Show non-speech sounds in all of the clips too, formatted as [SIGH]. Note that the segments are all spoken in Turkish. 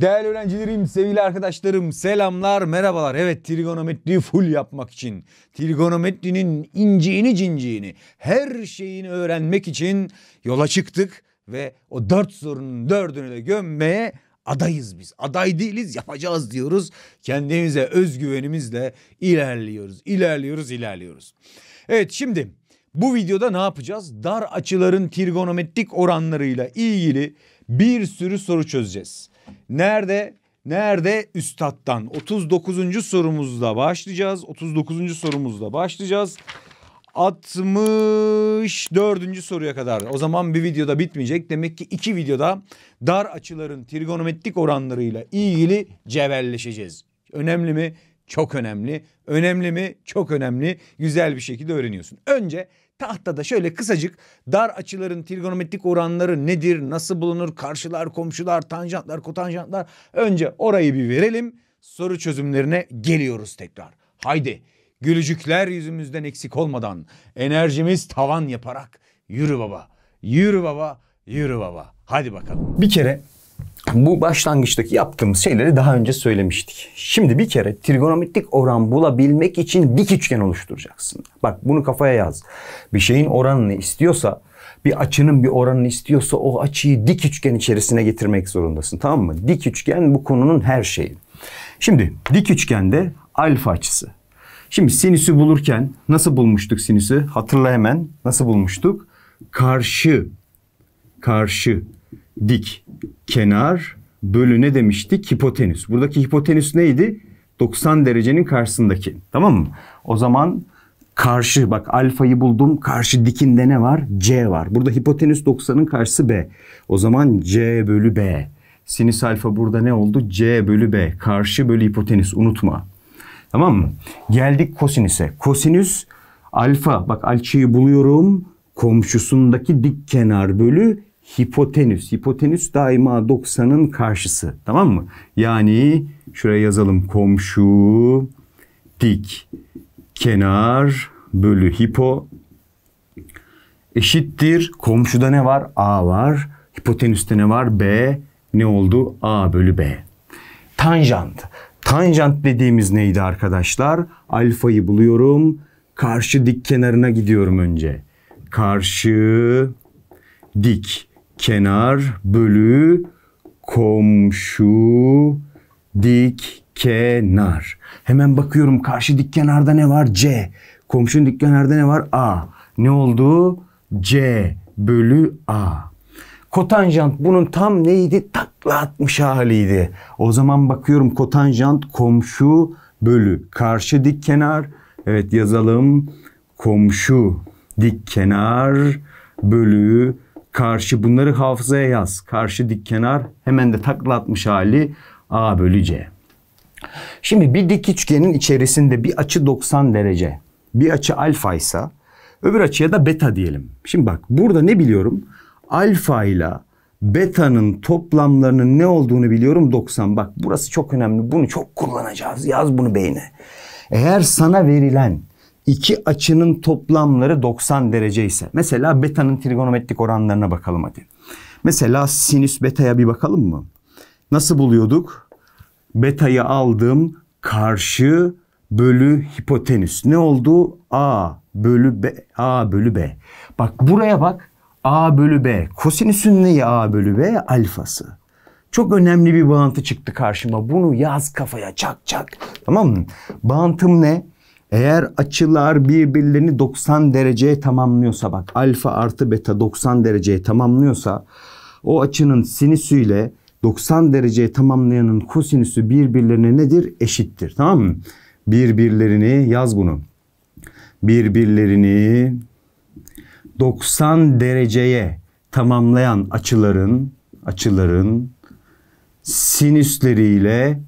Değerli öğrencilerim, sevgili arkadaşlarım, selamlar, merhabalar. Evet, trigonometriyi full yapmak için, trigonometrinin inciğini cinciğini, her şeyini öğrenmek için yola çıktık ve o dört sorunun dördünü de gömmeye adayız biz. Aday değiliz, yapacağız diyoruz. Kendimize özgüvenimizle ilerliyoruz, ilerliyoruz, ilerliyoruz. Evet, şimdi bu videoda ne yapacağız? Dar açıların trigonometrik oranlarıyla ilgili bir sürü soru çözeceğiz. Nerede? Nerede? Üstattan. 39. sorumuzla başlayacağız. 39. sorumuzla başlayacağız. 64. soruya kadar. O zaman bir videoda bitmeyecek. Demek ki iki videoda dar açıların trigonometrik oranlarıyla ilgili cebelleşeceğiz. Önemli mi? Çok önemli. Önemli mi? Çok önemli. Güzel bir şekilde öğreniyorsun. Önce Tahtada şöyle kısacık dar açıların trigonometrik oranları nedir, nasıl bulunur, karşılar, komşular, tanjantlar, kotanjantlar. Önce orayı bir verelim. Soru çözümlerine geliyoruz tekrar. Haydi gülücükler yüzümüzden eksik olmadan enerjimiz tavan yaparak yürü baba, yürü baba, yürü baba. Hadi bakalım. Bir kere bu başlangıçtaki yaptığımız şeyleri daha önce söylemiştik. Şimdi bir kere trigonometrik oran bulabilmek için dik üçgen oluşturacaksın. Bak bunu kafaya yaz. Bir şeyin oranını istiyorsa bir açının bir oranını istiyorsa o açıyı dik üçgen içerisine getirmek zorundasın. Tamam mı? Dik üçgen bu konunun her şeyi. Şimdi dik üçgende alfa açısı. Şimdi sinüsü bulurken nasıl bulmuştuk sinüsü? Hatırla hemen. Nasıl bulmuştuk? Karşı karşı dik kenar bölü ne demişti Hipotenüs. Buradaki hipotenüs neydi? 90 derecenin karşısındaki. Tamam mı? O zaman karşı bak alfayı buldum. Karşı dikinde ne var? C var. Burada hipotenüs 90'ın karşısı B. O zaman C bölü B. Sinüs alfa burada ne oldu? C bölü B. Karşı bölü hipotenüs unutma. Tamam mı? Geldik kosinüse. Kosinüs alfa bak alçıyı buluyorum. Komşusundaki dik kenar bölü hipotenüs. Hipotenüs daima 90'ın karşısı. Tamam mı? Yani şuraya yazalım komşu dik kenar bölü hipo eşittir. Komşuda ne var? A var. Hipotenüste ne var? B. Ne oldu? A bölü B. Tanjant. Tanjant dediğimiz neydi arkadaşlar? Alfayı buluyorum. Karşı dik kenarına gidiyorum önce. Karşı dik kenar bölü komşu dik kenar. Hemen bakıyorum karşı dik kenarda ne var? C. Komşunun dik kenarda ne var? A. Ne oldu? C bölü A. Kotanjant bunun tam neydi? Takla atmış haliydi. O zaman bakıyorum kotanjant komşu bölü karşı dik kenar. Evet yazalım. Komşu dik kenar bölü karşı bunları hafızaya yaz. Karşı dik kenar hemen de taklatmış hali A bölü C. Şimdi bir dik üçgenin içerisinde bir açı 90 derece. Bir açı alfa ise öbür açıya da beta diyelim. Şimdi bak burada ne biliyorum? Alfa ile beta'nın toplamlarının ne olduğunu biliyorum 90. Bak burası çok önemli. Bunu çok kullanacağız. Yaz bunu beyne. Eğer sana verilen iki açının toplamları 90 derece ise. Mesela beta'nın trigonometrik oranlarına bakalım hadi. Mesela sinüs beta'ya bir bakalım mı? Nasıl buluyorduk? Beta'yı aldım karşı bölü hipotenüs. Ne oldu? A bölü B. A bölü B. Bak buraya bak. A bölü B. Kosinüsün neyi A bölü B? Alfası. Çok önemli bir bağıntı çıktı karşıma. Bunu yaz kafaya çak çak. Tamam mı? Bağıntım ne? Eğer açılar birbirlerini 90 dereceye tamamlıyorsa bak alfa artı beta 90 dereceye tamamlıyorsa o açının sinüsüyle 90 dereceye tamamlayanın kosinüsü birbirlerine nedir? Eşittir. Tamam mı? Birbirlerini yaz bunu. Birbirlerini 90 dereceye tamamlayan açıların açıların sinüsleriyle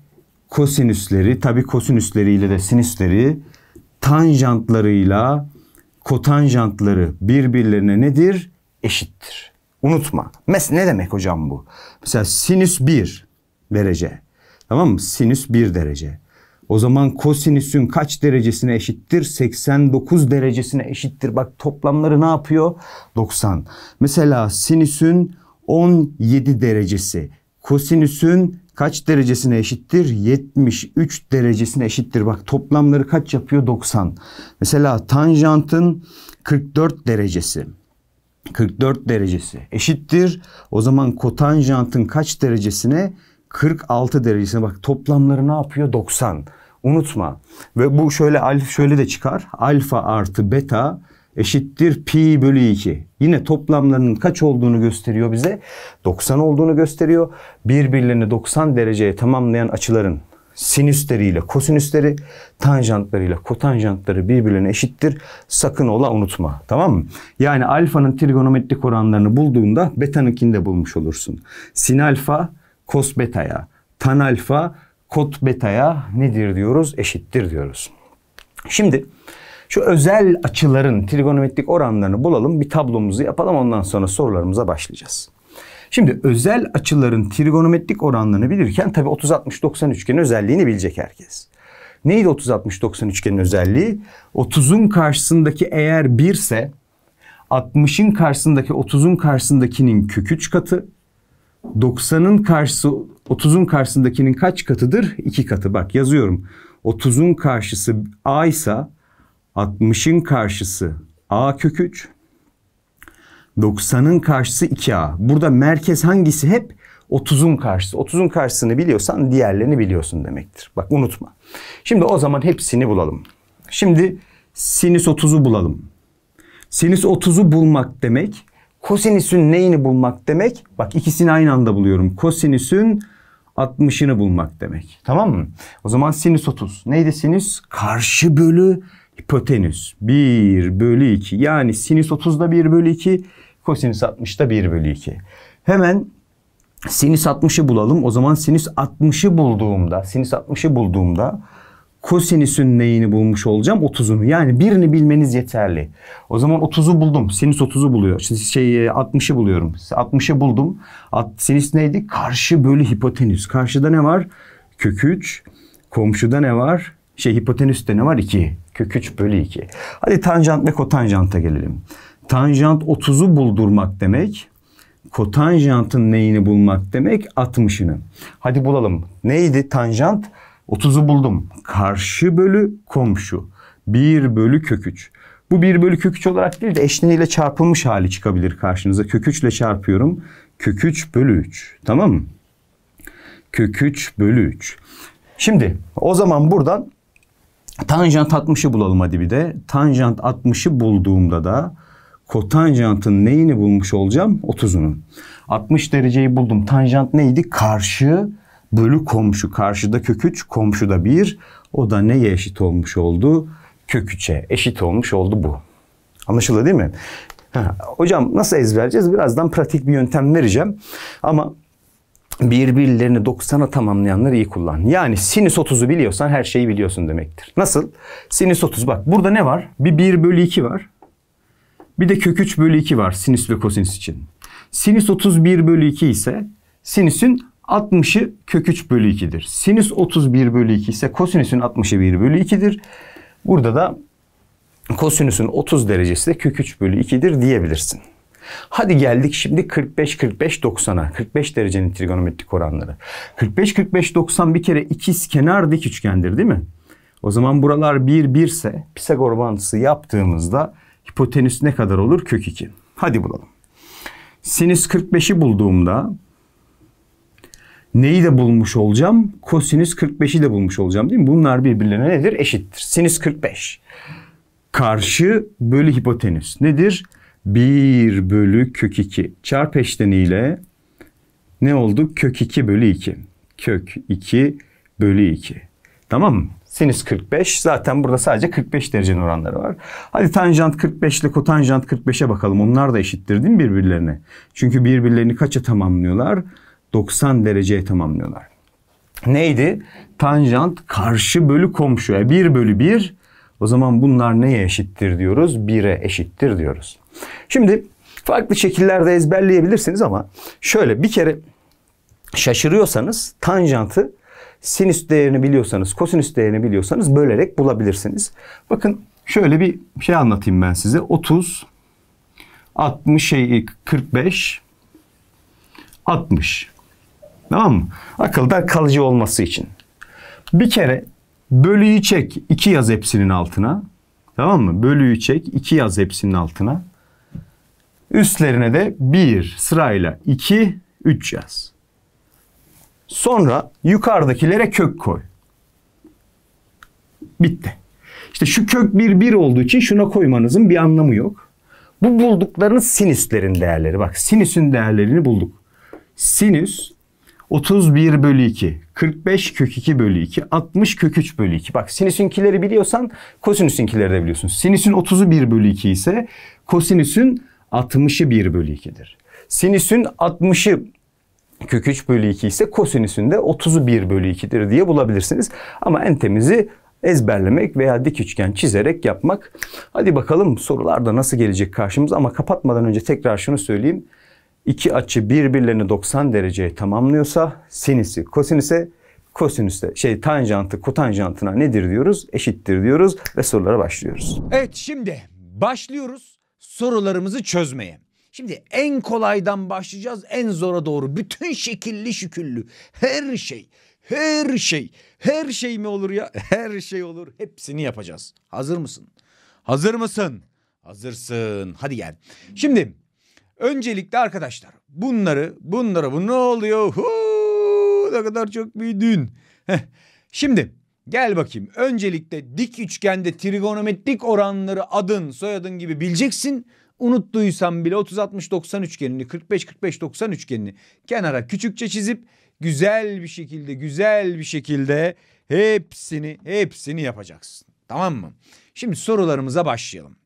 kosinüsleri tabi kosinüsleriyle de sinüsleri tanjantlarıyla kotanjantları birbirlerine nedir? Eşittir. Unutma. Mes ne demek hocam bu? Mesela sinüs 1 derece. Tamam mı? Sinüs 1 derece. O zaman kosinüsün kaç derecesine eşittir? 89 derecesine eşittir. Bak toplamları ne yapıyor? 90. Mesela sinüsün 17 derecesi kosinüsün kaç derecesine eşittir? 73 derecesine eşittir. Bak toplamları kaç yapıyor? 90. Mesela tanjantın 44 derecesi. 44 derecesi eşittir. O zaman kotanjantın kaç derecesine? 46 derecesine. Bak toplamları ne yapıyor? 90. Unutma. Ve bu şöyle şöyle de çıkar. Alfa artı beta eşittir pi bölü 2. Yine toplamlarının kaç olduğunu gösteriyor bize? 90 olduğunu gösteriyor. Birbirlerini 90 dereceye tamamlayan açıların sinüsleriyle kosinüsleri, tanjantlarıyla kotanjantları birbirlerine eşittir. Sakın ola unutma. Tamam mı? Yani alfanın trigonometrik oranlarını bulduğunda betanınkini de bulmuş olursun. Sin alfa kos betaya, tan alfa kot betaya nedir diyoruz? Eşittir diyoruz. Şimdi şu özel açıların trigonometrik oranlarını bulalım. Bir tablomuzu yapalım. Ondan sonra sorularımıza başlayacağız. Şimdi özel açıların trigonometrik oranlarını bilirken tabii 30-60-90 üçgenin özelliğini bilecek herkes. Neydi 30-60-90 üçgenin özelliği? 30'un karşısındaki eğer 1 ise 60'ın karşısındaki 30'un karşısındakinin kök 3 katı. 90'ın karşısı 30'un karşısındakinin kaç katıdır? 2 katı. Bak yazıyorum. 30'un karşısı a ise 60'ın karşısı a kök 3. 90'ın karşısı 2a. Burada merkez hangisi hep 30'un karşısı. 30'un karşısını biliyorsan diğerlerini biliyorsun demektir. Bak unutma. Şimdi o zaman hepsini bulalım. Şimdi sinüs 30'u bulalım. Sinüs 30'u bulmak demek kosinüsün neyini bulmak demek? Bak ikisini aynı anda buluyorum. Kosinüsün 60'ını bulmak demek. Tamam mı? O zaman sinüs 30. Neydi sinüs? Karşı bölü hipotenüs 1 bölü 2 yani sinüs 30'da 1 bölü 2 kosinüs 60'da 1 bölü 2. Hemen sinüs 60'ı bulalım. O zaman sinüs 60'ı bulduğumda sinüs 60'ı bulduğumda kosinüsün neyini bulmuş olacağım? 30'unu. Yani birini bilmeniz yeterli. O zaman 30'u buldum. Sinüs 30'u buluyor. Şimdi şey 60'ı e, buluyorum. 60'ı buldum. At, sinüs neydi? Karşı bölü hipotenüs. Karşıda ne var? Kök 3. Komşuda ne var? Şey hipotenüste ne var? 2. Kök 3 bölü 2. Hadi tanjant ve kotanjanta gelelim. Tanjant 30'u buldurmak demek. Kotanjantın neyini bulmak demek? 60'ını. Hadi bulalım. Neydi tanjant? 30'u buldum. Karşı bölü komşu. 1 bölü kök 3. Bu 1 bölü kök 3 olarak değil de eşleniyle çarpılmış hali çıkabilir karşınıza. Kök 3 ile çarpıyorum. Kök 3 bölü 3. Tamam mı? Kök 3 bölü 3. Şimdi o zaman buradan Tanjant 60'ı bulalım hadi bir de. Tanjant 60'ı bulduğumda da kotanjantın neyini bulmuş olacağım? 30'unu. 60 dereceyi buldum. Tanjant neydi? Karşı bölü komşu. Karşıda kök 3, komşuda 1. O da neye eşit olmuş oldu? Kök 3'e eşit olmuş oldu bu. Anlaşıldı değil mi? Ha, hocam nasıl ezberleyeceğiz? Birazdan pratik bir yöntem vereceğim. Ama birbirlerini 90'a tamamlayanları iyi kullan. Yani sinüs 30'u biliyorsan her şeyi biliyorsun demektir. Nasıl? Sinüs 30 bak burada ne var? Bir 1 bölü 2 var. Bir de kök 3 bölü 2 var sinüs ve kosinüs için. Sinüs 31 bölü 2 ise sinüsün 60'ı kök 3 bölü 2'dir. Sinüs 31 bölü 2 ise kosinüsün 60'ı 1 bölü 2'dir. Burada da kosinüsün 30 derecesi de kök 3 bölü 2'dir diyebilirsin. Hadi geldik şimdi 45-45-90'a. 45 derecenin trigonometrik oranları. 45-45-90 bir kere ikiz kenar dik üçgendir değil mi? O zaman buralar 1-1 ise Pisagor bağıntısı yaptığımızda hipotenüs ne kadar olur? Kök 2. Hadi bulalım. Sinüs 45'i bulduğumda neyi de bulmuş olacağım? Kosinüs 45'i de bulmuş olacağım değil mi? Bunlar birbirlerine nedir? Eşittir. Sinüs 45. Karşı bölü hipotenüs nedir? 1 bölü kök 2 çarp eşleniyle ne oldu? Kök 2 bölü 2. Kök 2 bölü 2. Tamam mı? Sinüs 45. Zaten burada sadece 45 derecenin oranları var. Hadi tanjant 45 ile kotanjant 45'e bakalım. Onlar da eşittir değil mi birbirlerine? Çünkü birbirlerini kaça tamamlıyorlar? 90 dereceye tamamlıyorlar. Neydi? Tanjant karşı bölü komşu 1 e, bölü 1 o zaman bunlar neye eşittir diyoruz? 1'e eşittir diyoruz. Şimdi farklı şekillerde ezberleyebilirsiniz ama şöyle bir kere şaşırıyorsanız tanjantı sinüs değerini biliyorsanız, kosinüs değerini biliyorsanız bölerek bulabilirsiniz. Bakın şöyle bir şey anlatayım ben size. 30 60 şey 45 60. Tamam mı? Akılda kalıcı olması için. Bir kere Bölüyü çek. 2 yaz hepsinin altına. Tamam mı? Bölüyü çek. 2 yaz hepsinin altına. Üstlerine de 1 sırayla 2, 3 yaz. Sonra yukarıdakilere kök koy. Bitti. İşte şu kök 1, 1 olduğu için şuna koymanızın bir anlamı yok. Bu bulduklarınız sinüslerin değerleri. Bak sinüsün değerlerini bulduk. Sinüs 31 bölü 2, 45 kök 2 bölü 2, 60 kök 3 bölü 2. Bak sinüsünkileri biliyorsan kosinüsünkileri de biliyorsun. Sinüsün 30'u 1 bölü 2 ise kosinüsün 60'ı 1 bölü 2'dir. Sinüsün 60'ı kök 3 bölü 2 ise kosinüsün de 30'u bölü 2'dir diye bulabilirsiniz. Ama en temizi ezberlemek veya dik üçgen çizerek yapmak. Hadi bakalım sorularda nasıl gelecek karşımıza ama kapatmadan önce tekrar şunu söyleyeyim iki açı birbirlerini 90 dereceye tamamlıyorsa sinisi, kosinüse kosinüste şey tanjantı kotanjantına nedir diyoruz? Eşittir diyoruz ve sorulara başlıyoruz. Evet şimdi başlıyoruz sorularımızı çözmeye. Şimdi en kolaydan başlayacağız en zora doğru. Bütün şekilli şüküllü her şey her şey her şey mi olur ya? [LAUGHS] Her şey olur. Hepsini yapacağız. Hazır mısın? Hazır mısın? Hazırsın. Hadi gel. Şimdi Öncelikle arkadaşlar bunları bunları bu ne oluyor? Huu, ne kadar çok büyüdün. Heh. Şimdi gel bakayım. Öncelikle dik üçgende trigonometrik oranları adın soyadın gibi bileceksin. Unuttuysan bile 30-60-90 üçgenini 45-45-90 üçgenini kenara küçükçe çizip güzel bir şekilde güzel bir şekilde hepsini hepsini yapacaksın. Tamam mı? Şimdi sorularımıza başlayalım.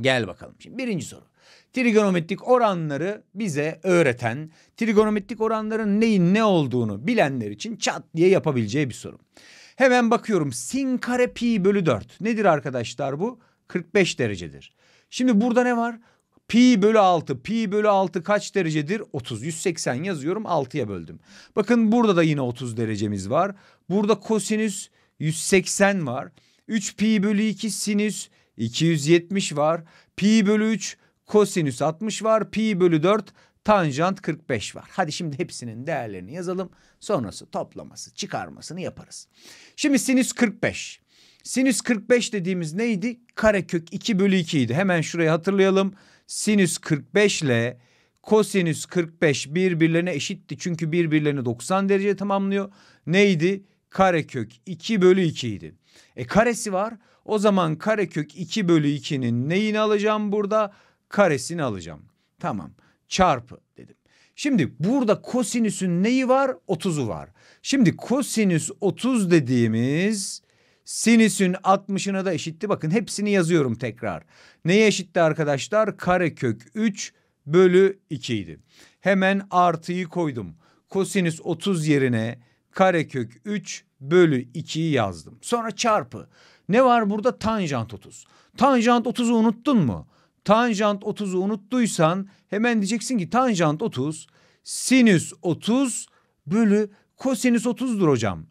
Gel bakalım. Şimdi birinci soru trigonometrik oranları bize öğreten, trigonometrik oranların neyin ne olduğunu bilenler için çat diye yapabileceği bir soru. Hemen bakıyorum sin kare pi bölü 4 nedir arkadaşlar bu? 45 derecedir. Şimdi burada ne var? Pi bölü 6. Pi bölü 6 kaç derecedir? 30. 180 yazıyorum 6'ya böldüm. Bakın burada da yine 30 derecemiz var. Burada kosinüs 180 var. 3 pi bölü 2 sinüs 270 var. Pi bölü 3 kosinüs 60 var. Pi bölü 4 tanjant 45 var. Hadi şimdi hepsinin değerlerini yazalım. Sonrası toplaması çıkarmasını yaparız. Şimdi sinüs 45. Sinüs 45 dediğimiz neydi? Karekök 2 bölü 2 idi. Hemen şurayı hatırlayalım. Sinüs 45 ile kosinüs 45 birbirlerine eşitti. Çünkü birbirlerini 90 derece tamamlıyor. Neydi? Karekök 2 bölü 2 idi. E karesi var. O zaman karekök 2 bölü 2'nin neyini alacağım burada? karesini alacağım. Tamam çarpı dedim. Şimdi burada kosinüsün neyi var? 30'u var. Şimdi kosinüs 30 dediğimiz sinüsün 60'ına da eşitti. Bakın hepsini yazıyorum tekrar. Neye eşitti arkadaşlar? Karekök 3 bölü 2 idi. Hemen artıyı koydum. Kosinüs 30 yerine karekök 3 bölü 2'yi yazdım. Sonra çarpı. Ne var burada? Tanjant 30. Tanjant 30'u unuttun mu? Tanjant 30'u unuttuysan hemen diyeceksin ki tanjant 30 sinüs 30 bölü kosinüs 30'dur hocam.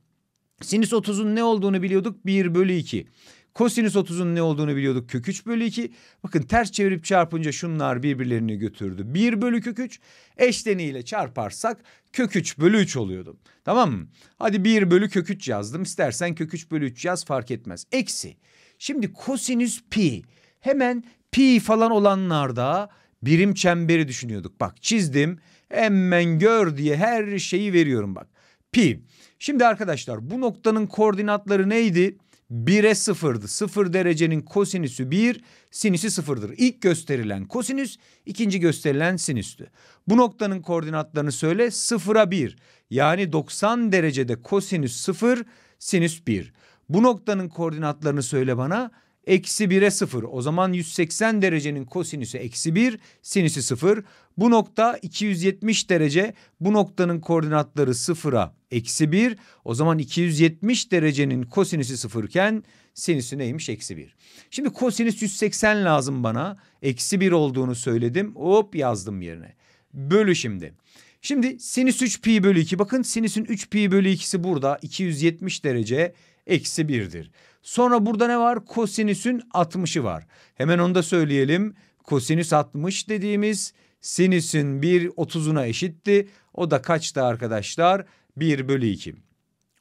Sinüs 30'un ne olduğunu biliyorduk 1 bölü 2. Kosinüs 30'un ne olduğunu biliyorduk kök 3 bölü 2. Bakın ters çevirip çarpınca şunlar birbirlerini götürdü. 1 bölü kök 3 eşleniğiyle çarparsak kök 3 bölü 3 oluyordu. Tamam mı? Hadi 1 bölü kök 3 yazdım. İstersen kök 3 bölü 3 yaz fark etmez. Eksi. Şimdi kosinüs pi hemen pi falan olanlarda birim çemberi düşünüyorduk. Bak çizdim hemen gör diye her şeyi veriyorum bak. Pi. Şimdi arkadaşlar bu noktanın koordinatları neydi? 1'e 0'dı. 0 derecenin kosinüsü 1, sinüsü 0'dır. İlk gösterilen kosinüs, ikinci gösterilen sinüstü. Bu noktanın koordinatlarını söyle 0'a 1. Yani 90 derecede kosinüs 0, sinüs 1. Bu noktanın koordinatlarını söyle bana Eksi 1'e 0. O zaman 180 derecenin kosinüsü eksi 1, sinüsü 0. Bu nokta 270 derece. Bu noktanın koordinatları 0'a eksi 1. O zaman 270 derecenin kosinüsü 0 iken sinüsü neymiş? Eksi 1. Şimdi kosinüs 180 lazım bana. Eksi 1 olduğunu söyledim. Hop yazdım yerine. Bölü şimdi. Şimdi sinüs 3 pi bölü 2. Bakın sinüsün 3 pi bölü 2'si burada. 270 derece eksi 1'dir. Sonra burada ne var? Kosinüsün 60'ı var. Hemen onu da söyleyelim. Kosinüs 60 dediğimiz sinüsün 1 30'una eşitti. O da kaçtı arkadaşlar? 1 bölü 2.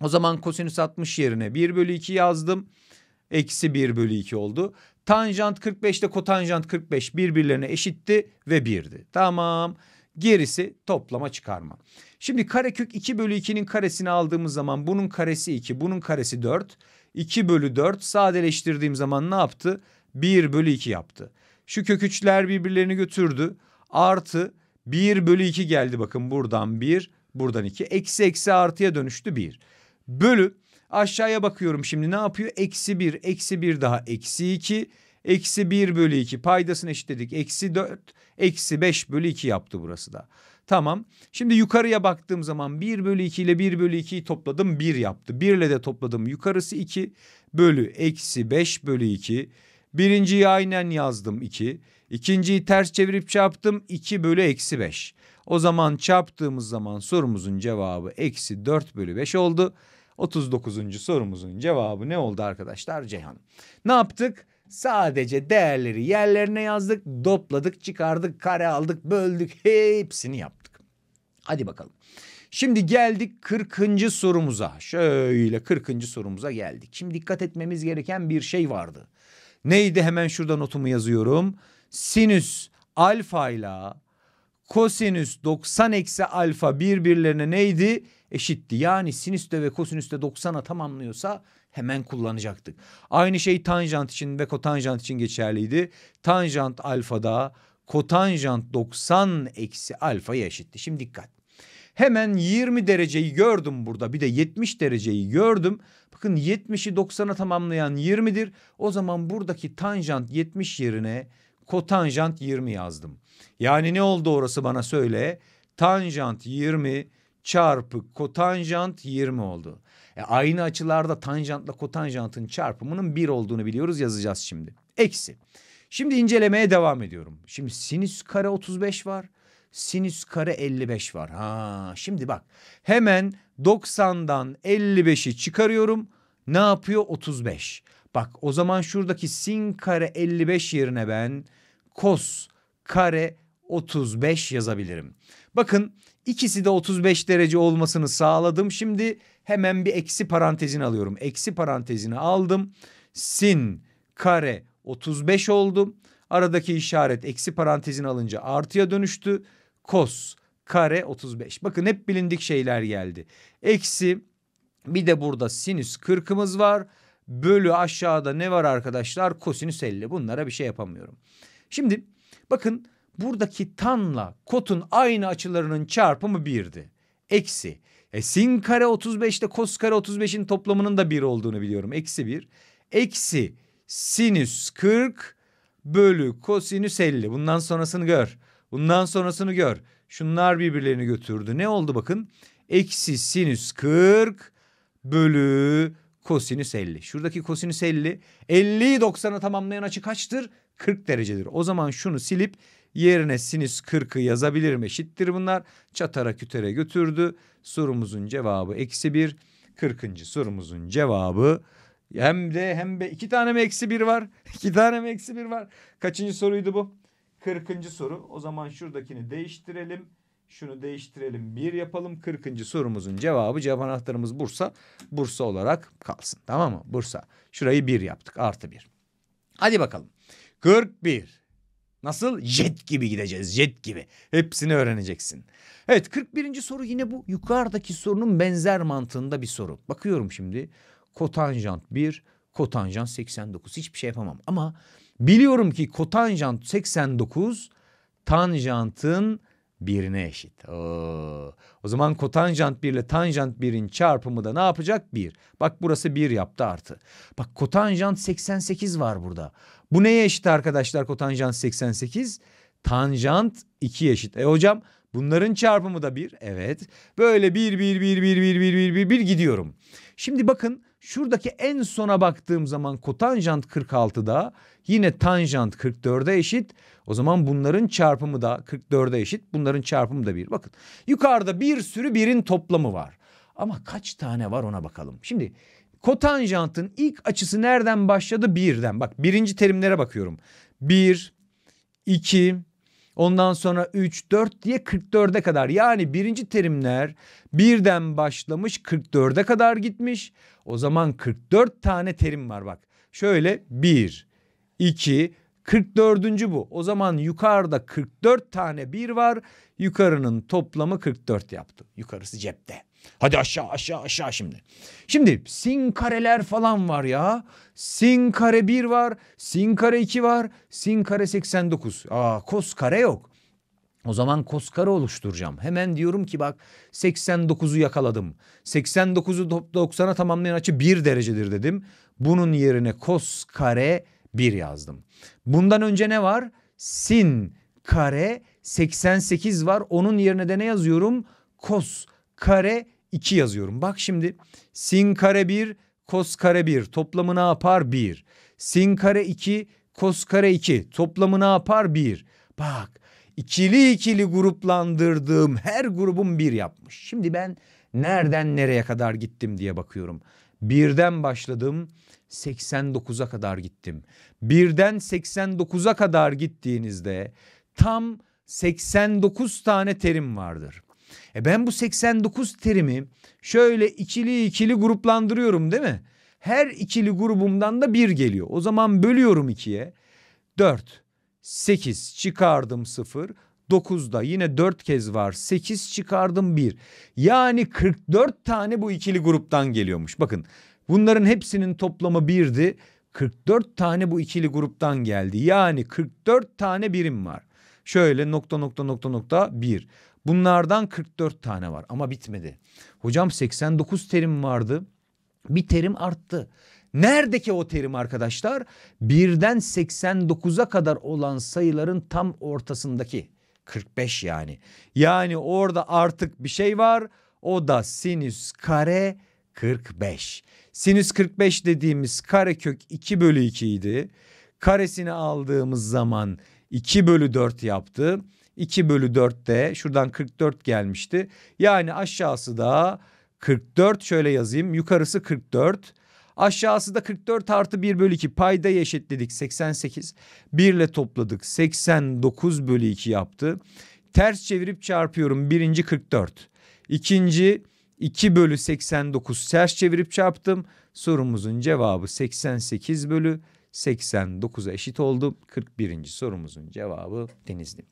O zaman kosinüs 60 yerine 1 bölü 2 yazdım. Eksi 1 bölü 2 oldu. Tanjant 45 ile kotanjant 45 birbirlerine eşitti ve 1'di. Tamam. Gerisi toplama çıkarma. Şimdi karekök 2 bölü 2'nin karesini aldığımız zaman bunun karesi 2, bunun karesi 4. 2 bölü 4 sadeleştirdiğim zaman ne yaptı? 1 bölü 2 yaptı. Şu kök 3'ler birbirlerini götürdü. Artı 1 bölü 2 geldi bakın buradan 1 buradan 2. Eksi eksi artıya dönüştü 1. Bölü aşağıya bakıyorum şimdi ne yapıyor? Eksi 1 eksi 1 daha eksi 2. Eksi 1 bölü 2 paydasını eşitledik. Eksi 4 eksi 5 bölü 2 yaptı burası da. Tamam. Şimdi yukarıya baktığım zaman 1 bölü 2 ile 1 bölü 2'yi topladım 1 yaptı. 1 ile de topladım yukarısı 2 bölü eksi 5 bölü 2. Birinciyi aynen yazdım 2. İkinciyi ters çevirip çarptım 2 bölü eksi 5. O zaman çarptığımız zaman sorumuzun cevabı eksi 4 bölü 5 oldu. 39. sorumuzun cevabı ne oldu arkadaşlar Ceyhan? Ne yaptık? Sadece değerleri yerlerine yazdık, dopladık, çıkardık, kare aldık, böldük, hepsini yaptık. Hadi bakalım. Şimdi geldik 40. sorumuza. Şöyle 40. sorumuza geldik. Şimdi dikkat etmemiz gereken bir şey vardı. Neydi hemen şurada notumu yazıyorum. Sinüs alfa ile kosinüs 90 eksi alfa birbirlerine neydi? Eşitti. Yani sinüste ve kosinüste 90'a tamamlıyorsa hemen kullanacaktık. Aynı şey tanjant için ve kotanjant için geçerliydi. Tanjant alfada kotanjant 90 eksi alfaya eşitti. Şimdi dikkat. Hemen 20 dereceyi gördüm burada. Bir de 70 dereceyi gördüm. Bakın 70'i 90'a tamamlayan 20'dir. O zaman buradaki tanjant 70 yerine kotanjant 20 yazdım. Yani ne oldu orası bana söyle. Tanjant 20 çarpı kotanjant 20 oldu. E, aynı açılarda tanjantla kotanjantın çarpımının bir olduğunu biliyoruz yazacağız şimdi. Eksi. Şimdi incelemeye devam ediyorum. Şimdi sinüs kare 35 var. Sinüs kare 55 var. Ha şimdi bak hemen 90'dan 55'i çıkarıyorum. Ne yapıyor? 35. Bak o zaman şuradaki sin kare 55 yerine ben kos kare 35 yazabilirim. Bakın ikisi de 35 derece olmasını sağladım. Şimdi hemen bir eksi parantezini alıyorum. Eksi parantezini aldım. Sin kare 35 oldu. Aradaki işaret eksi parantezini alınca artıya dönüştü. Kos kare 35. Bakın hep bilindik şeyler geldi. Eksi bir de burada sinüs 40'ımız var. Bölü aşağıda ne var arkadaşlar? Kosinüs 50. Bunlara bir şey yapamıyorum. Şimdi bakın buradaki tanla kotun aynı açılarının çarpımı birdi eksi. E, sin kare 35 ile kos kare 35'in toplamının da 1 olduğunu biliyorum. Eksi 1. Eksi sinüs 40 bölü kosinüs 50. Bundan sonrasını gör. Bundan sonrasını gör. Şunlar birbirlerini götürdü. Ne oldu bakın? Eksi sinüs 40 bölü kosinüs 50. Şuradaki kosinüs 50. 50'yi 90'a tamamlayan açı kaçtır? 40 derecedir. O zaman şunu silip yerine sinüs 40'ı yazabilirim eşittir bunlar. Çatara kütere götürdü. Sorumuzun cevabı eksi 1. 40. sorumuzun cevabı hem de hem de iki tane mi eksi 1 var? [LAUGHS] İki tane mi eksi 1 var? Kaçıncı soruydu bu? 40. soru. O zaman şuradakini değiştirelim. Şunu değiştirelim. Bir yapalım. 40. sorumuzun cevabı cevap anahtarımız Bursa. Bursa olarak kalsın. Tamam mı? Bursa. Şurayı bir yaptık. Artı bir. Hadi bakalım. 41. Nasıl? Jet gibi gideceğiz. Jet gibi. Hepsini öğreneceksin. Evet 41. soru yine bu yukarıdaki sorunun benzer mantığında bir soru. Bakıyorum şimdi. Kotanjant 1, kotanjant 89. Hiçbir şey yapamam. Ama biliyorum ki kotanjant 89 tanjantın birine eşit. Oo. O zaman kotanjant 1 ile tanjant 1'in çarpımı da ne yapacak? 1. Bak burası 1 yaptı artı. Bak kotanjant 88 var burada. Bu neye eşit arkadaşlar Kotanjant 88? Tanjant 2 eşit. E hocam bunların çarpımı da 1. Evet. Böyle 1 1 1 1 1 1 1 1 1 gidiyorum. Şimdi bakın şuradaki en sona baktığım zaman kotanjant 46'da yine tanjant 44'e eşit. O zaman bunların çarpımı da 44'e eşit. Bunların çarpımı da 1. Bakın yukarıda bir sürü birin toplamı var. Ama kaç tane var ona bakalım. Şimdi kotanjantın ilk açısı nereden başladı? Birden. Bak birinci terimlere bakıyorum. Bir, iki, ondan sonra üç, dört diye 44'e kadar. Yani birinci terimler birden başlamış 44'e kadar gitmiş. O zaman 44 tane terim var bak. Şöyle bir, iki, 44. bu. O zaman yukarıda 44 tane bir var. Yukarının toplamı 44 yaptı. Yukarısı cepte. Hadi aşağı aşağı aşağı şimdi. Şimdi sin kareler falan var ya. Sin kare 1 var. Sin kare 2 var. Sin kare 89. Aa kos kare yok. O zaman kos kare oluşturacağım. Hemen diyorum ki bak 89'u yakaladım. 89'u 90'a tamamlayan açı 1 derecedir dedim. Bunun yerine kos kare 1 yazdım. Bundan önce ne var? Sin kare 88 var. Onun yerine de ne yazıyorum? Kos kare 2 yazıyorum. Bak şimdi sin kare 1 kos kare 1 toplamı ne yapar 1. Sin kare 2 kos kare 2 toplamı ne yapar 1. Bak ikili ikili gruplandırdığım her grubum 1 yapmış. Şimdi ben nereden nereye kadar gittim diye bakıyorum. Birden başladım 89'a kadar gittim. Birden 89'a kadar gittiğinizde tam 89 tane terim vardır. E ben bu 89 terimi şöyle ikili ikili gruplandırıyorum değil mi? Her ikili grubumdan da bir geliyor. O zaman bölüyorum ikiye. 4, 8 çıkardım 0. 9'da yine 4 kez var. 8 çıkardım 1. Yani 44 tane bu ikili gruptan geliyormuş. Bakın bunların hepsinin toplamı 1'di. 44 tane bu ikili gruptan geldi. Yani 44 tane birim var. Şöyle nokta nokta nokta nokta 1. Bunlardan 44 tane var ama bitmedi. Hocam 89 terim vardı. Bir terim arttı. Nerede ki o terim arkadaşlar? Birden 89'a kadar olan sayıların tam ortasındaki. 45 yani. Yani orada artık bir şey var. O da sinüs kare 45. Sinüs 45 dediğimiz karekök 2 bölü 2 idi. Karesini aldığımız zaman 2 bölü 4 yaptı. 2 bölü 4'te şuradan 44 gelmişti. Yani aşağısı da 44 şöyle yazayım yukarısı 44. Aşağısı da 44 artı 1 bölü 2 paydayı eşitledik 88. 1 ile topladık 89 bölü 2 yaptı. Ters çevirip çarpıyorum birinci 44. İkinci 2 bölü 89 ters çevirip çarptım. Sorumuzun cevabı 88 bölü 89'a eşit oldu. 41. sorumuzun cevabı Denizli.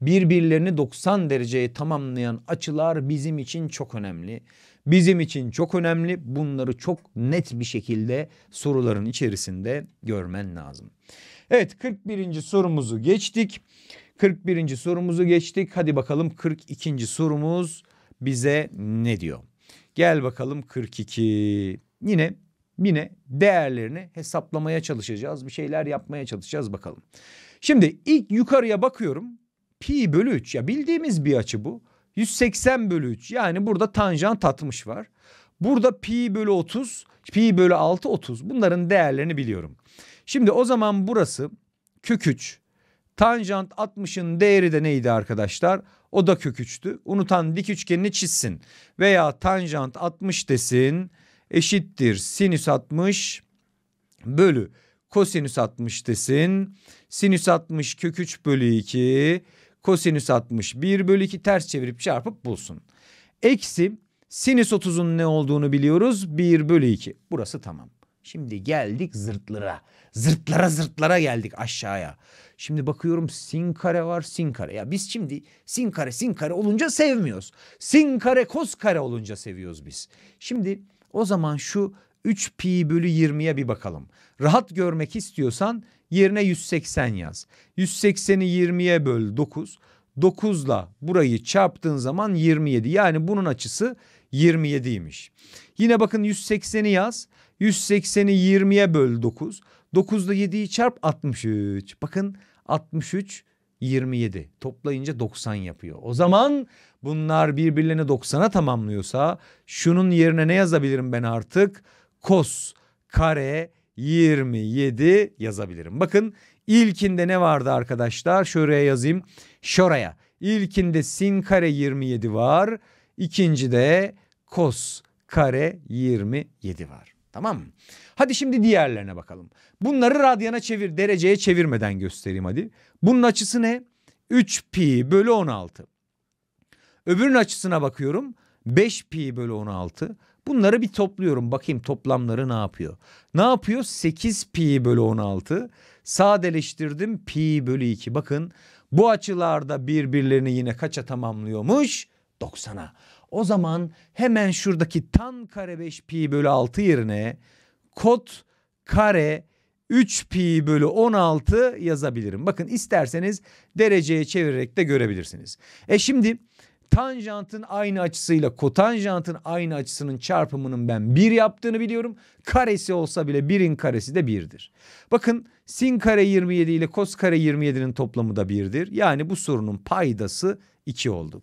Birbirlerini 90 dereceye tamamlayan açılar bizim için çok önemli. Bizim için çok önemli. Bunları çok net bir şekilde soruların içerisinde görmen lazım. Evet 41. sorumuzu geçtik. 41. sorumuzu geçtik. Hadi bakalım 42. sorumuz bize ne diyor? Gel bakalım 42. Yine yine değerlerini hesaplamaya çalışacağız. Bir şeyler yapmaya çalışacağız bakalım. Şimdi ilk yukarıya bakıyorum pi bölü 3 ya bildiğimiz bir açı bu. 180 bölü 3 yani burada tanjant 60 var. Burada pi bölü 30 pi bölü 6 30 bunların değerlerini biliyorum. Şimdi o zaman burası kök 3 tanjant 60'ın değeri de neydi arkadaşlar? O da kök 3'tü. Unutan dik üçgenini çizsin veya tanjant 60 desin eşittir sinüs 60 bölü kosinüs 60 desin. Sinüs 60 kök 3 bölü 2 kosinüs 60 1 bölü 2 ters çevirip çarpıp bulsun. Eksi sinüs 30'un ne olduğunu biliyoruz 1 bölü 2 burası tamam. Şimdi geldik zırtlara. Zırtlara zırtlara geldik aşağıya. Şimdi bakıyorum sin kare var sin kare. Ya biz şimdi sin kare sin kare olunca sevmiyoruz. Sin kare kos kare olunca seviyoruz biz. Şimdi o zaman şu 3 pi bölü 20'ye bir bakalım. Rahat görmek istiyorsan Yerine 180 yaz. 180'i 20'ye böl 9. 9 ile burayı çarptığın zaman 27. Yani bunun açısı 27'ymiş. Yine bakın 180'i yaz. 180'i 20'ye böl 9. 9 ile 7'yi çarp 63. Bakın 63 27 toplayınca 90 yapıyor. O zaman bunlar birbirlerini 90'a tamamlıyorsa şunun yerine ne yazabilirim ben artık? Kos kare 27 yazabilirim. Bakın ilkinde ne vardı arkadaşlar? Şuraya yazayım. Şuraya. İlkinde sin kare 27 var. İkincide kos kare 27 var. Tamam mı? Hadi şimdi diğerlerine bakalım. Bunları radyana çevir, dereceye çevirmeden göstereyim hadi. Bunun açısı ne? 3 pi bölü 16. Öbürünün açısına bakıyorum. 5 pi bölü 16. Bunları bir topluyorum. Bakayım toplamları ne yapıyor? Ne yapıyor? 8 pi bölü 16. Sadeleştirdim pi bölü 2. Bakın bu açılarda birbirlerini yine kaça tamamlıyormuş? 90'a. O zaman hemen şuradaki tan kare 5 pi bölü 6 yerine kot kare 3 pi bölü 16 yazabilirim. Bakın isterseniz dereceye çevirerek de görebilirsiniz. E şimdi tanjantın aynı açısıyla kotanjantın aynı açısının çarpımının ben 1 yaptığını biliyorum. Karesi olsa bile 1'in karesi de 1'dir. Bakın sin kare 27 ile kos kare 27'nin toplamı da 1'dir. Yani bu sorunun paydası 2 oldu.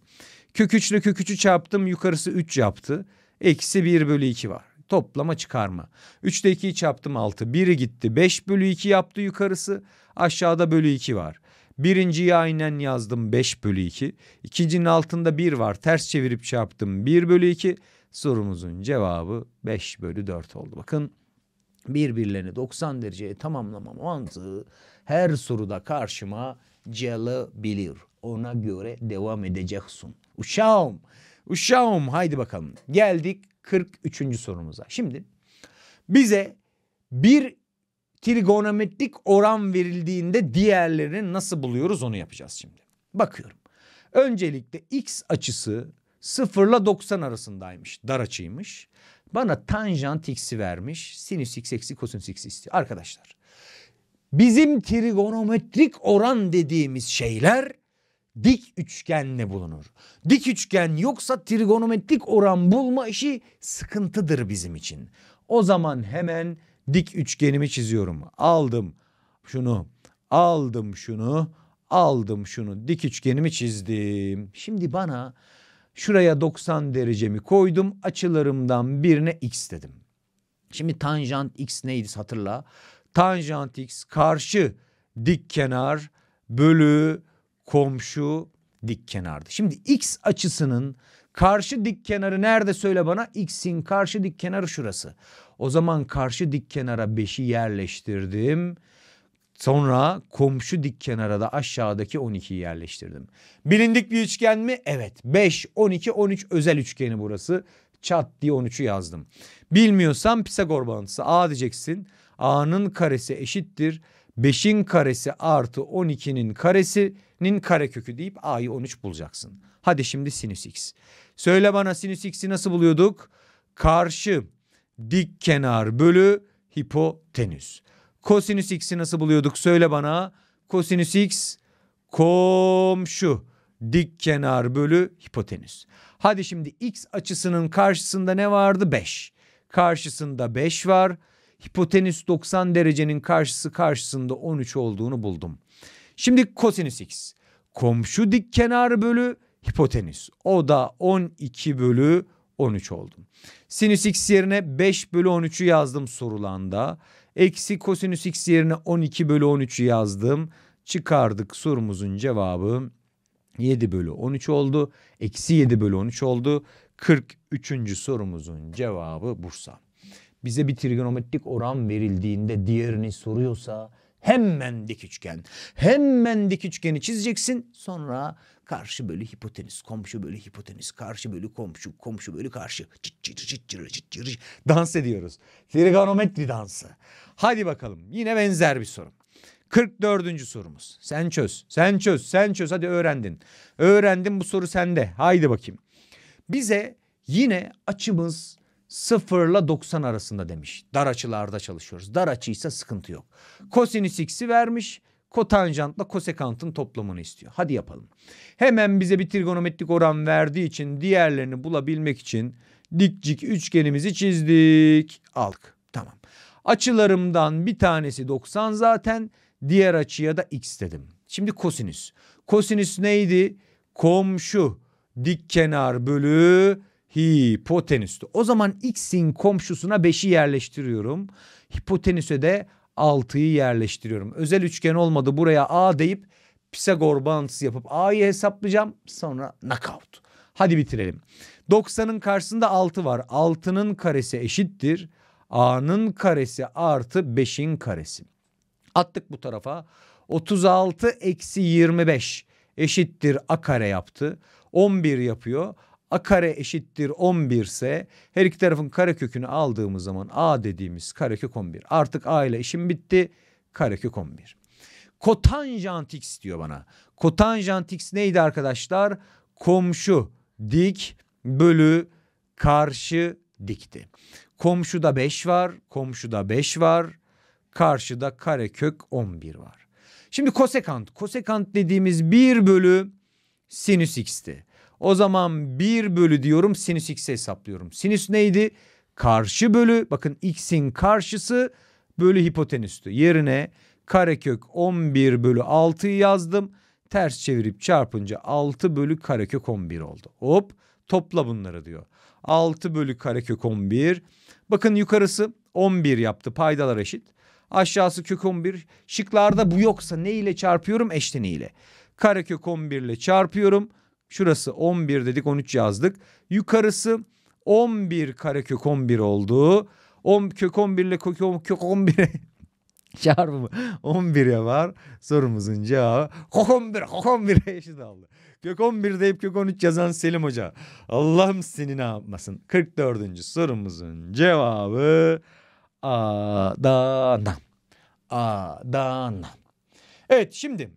Kök 3 ile kök 3'ü çarptım yukarısı 3 yaptı. Eksi 1 bölü 2 var. Toplama çıkarma. 3 3'te 2'yi çarptım 6. 1'i gitti 5 bölü 2 yaptı yukarısı. Aşağıda bölü 2 var. Birinciyi aynen yazdım 5 bölü 2. İkincinin altında 1 var ters çevirip çarptım 1 bölü 2. Sorumuzun cevabı 5 bölü 4 oldu. Bakın birbirlerini 90 dereceye tamamlama mantığı her soruda karşıma gelebilir. Ona göre devam edeceksin. Uşağım, uşağım haydi bakalım. Geldik 43. sorumuza. Şimdi bize bir trigonometrik oran verildiğinde diğerlerini nasıl buluyoruz onu yapacağız şimdi. Bakıyorum. Öncelikle x açısı 0 ile 90 arasındaymış. Dar açıymış. Bana tanjant x'i vermiş. Sinüs x eksi kosinüs x istiyor. Arkadaşlar bizim trigonometrik oran dediğimiz şeyler dik üçgenle bulunur. Dik üçgen yoksa trigonometrik oran bulma işi sıkıntıdır bizim için. O zaman hemen dik üçgenimi çiziyorum. Aldım şunu, aldım şunu, aldım şunu. Dik üçgenimi çizdim. Şimdi bana şuraya 90 derecemi koydum. Açılarımdan birine x dedim. Şimdi tanjant x neydi hatırla. Tanjant x karşı dik kenar bölü komşu dik kenardı. Şimdi x açısının Karşı dik kenarı nerede söyle bana? X'in karşı dik kenarı şurası. O zaman karşı dik kenara 5'i yerleştirdim. Sonra komşu dik kenara da aşağıdaki 12'yi yerleştirdim. Bilindik bir üçgen mi? Evet. 5, 12, 13 özel üçgeni burası. Çat diye 13'ü yazdım. Bilmiyorsan Pisagor bağıntısı A diyeceksin. A'nın karesi eşittir. 5'in karesi artı 12'nin karesi nin karekökü deyip a'yı 13 bulacaksın. Hadi şimdi sinüs x. Söyle bana sinüs x'i nasıl buluyorduk? Karşı dik kenar bölü hipotenüs. Kosinüs x'i nasıl buluyorduk? Söyle bana. Kosinüs x komşu dik kenar bölü hipotenüs. Hadi şimdi x açısının karşısında ne vardı? 5. Karşısında 5 var. Hipotenüs 90 derecenin karşısı karşısında 13 olduğunu buldum. Şimdi kosinüs x. Komşu dik kenar bölü hipotenüs. O da 12 bölü 13 oldu. Sinüs x yerine 5 bölü 13'ü yazdım sorulanda. Eksi kosinüs x yerine 12 bölü 13'ü yazdım. Çıkardık sorumuzun cevabı 7 bölü 13 oldu. Eksi 7 bölü 13 oldu. 43. sorumuzun cevabı Bursa. Bize bir trigonometrik oran verildiğinde diğerini soruyorsa Hemen dik üçgen. Hemen dik üçgeni çizeceksin. Sonra karşı bölü hipotenüs, komşu bölü hipotenüs, karşı bölü komşu, komşu bölü karşı. Çıt çıt çıt çıt çıt çıt dans ediyoruz. Trigonometri dansı. Hadi bakalım yine benzer bir soru. 44. sorumuz. Sen çöz, sen çöz, sen çöz. Hadi öğrendin. Öğrendin bu soru sende. Haydi bakayım. Bize yine açımız 0 ile 90 arasında demiş. Dar açılarda çalışıyoruz. Dar açıysa sıkıntı yok. Kosinüs x'i vermiş. Kotanjantla kosekantın toplamını istiyor. Hadi yapalım. Hemen bize bir trigonometrik oran verdiği için diğerlerini bulabilmek için dikcik üçgenimizi çizdik. Alk. Tamam. Açılarımdan bir tanesi 90 zaten. Diğer açıya da x dedim. Şimdi kosinüs. Kosinüs neydi? Komşu dik kenar bölü hipotenüstü. O zaman x'in komşusuna 5'i yerleştiriyorum. Hipotenüse de 6'yı yerleştiriyorum. Özel üçgen olmadı buraya a deyip Pisagor bağıntısı yapıp a'yı hesaplayacağım. Sonra knockout. Hadi bitirelim. 90'ın karşısında 6 var. 6'nın karesi eşittir. A'nın karesi artı 5'in karesi. Attık bu tarafa. 36 eksi 25 eşittir A kare yaptı. 11 yapıyor a kare eşittir 11 ise her iki tarafın kare kökünü aldığımız zaman a dediğimiz karekök 11. Artık a ile işim bitti. Karekök 11. Kotanjant x diyor bana. Kotanjant x neydi arkadaşlar? Komşu dik bölü karşı dikti. Komşuda 5 var, komşuda 5 var, karşıda karekök 11 var. Şimdi kosekant, kosekant dediğimiz 1 bölü sinüs x'ti. O zaman 1 bölü diyorum sinüs x'i hesaplıyorum. Sinüs neydi? Karşı bölü bakın x'in karşısı bölü hipotenüstü. Yerine karekök 11 bölü 6'yı yazdım. Ters çevirip çarpınca 6 bölü karekök 11 oldu. Hop topla bunları diyor. 6 bölü karekök 11. Bakın yukarısı 11 yaptı paydalar eşit. Aşağısı kök 11. Şıklarda bu yoksa ne ile çarpıyorum? Eşleniğiyle. Karekök 11 ile çarpıyorum. Şurası 11 dedik 13 yazdık. Yukarısı 11 kare kök 11 oldu. 10 kök 11 ile kök, kök 11'e [LAUGHS] çarpımı 11'e var. Sorumuzun cevabı kök 11 kök 11'e [LAUGHS] eşit oldu. Kök 11 deyip kök 13 yazan Selim Hoca. Allah'ım seni ne yapmasın. 44. sorumuzun cevabı Adana. Adana. Evet şimdi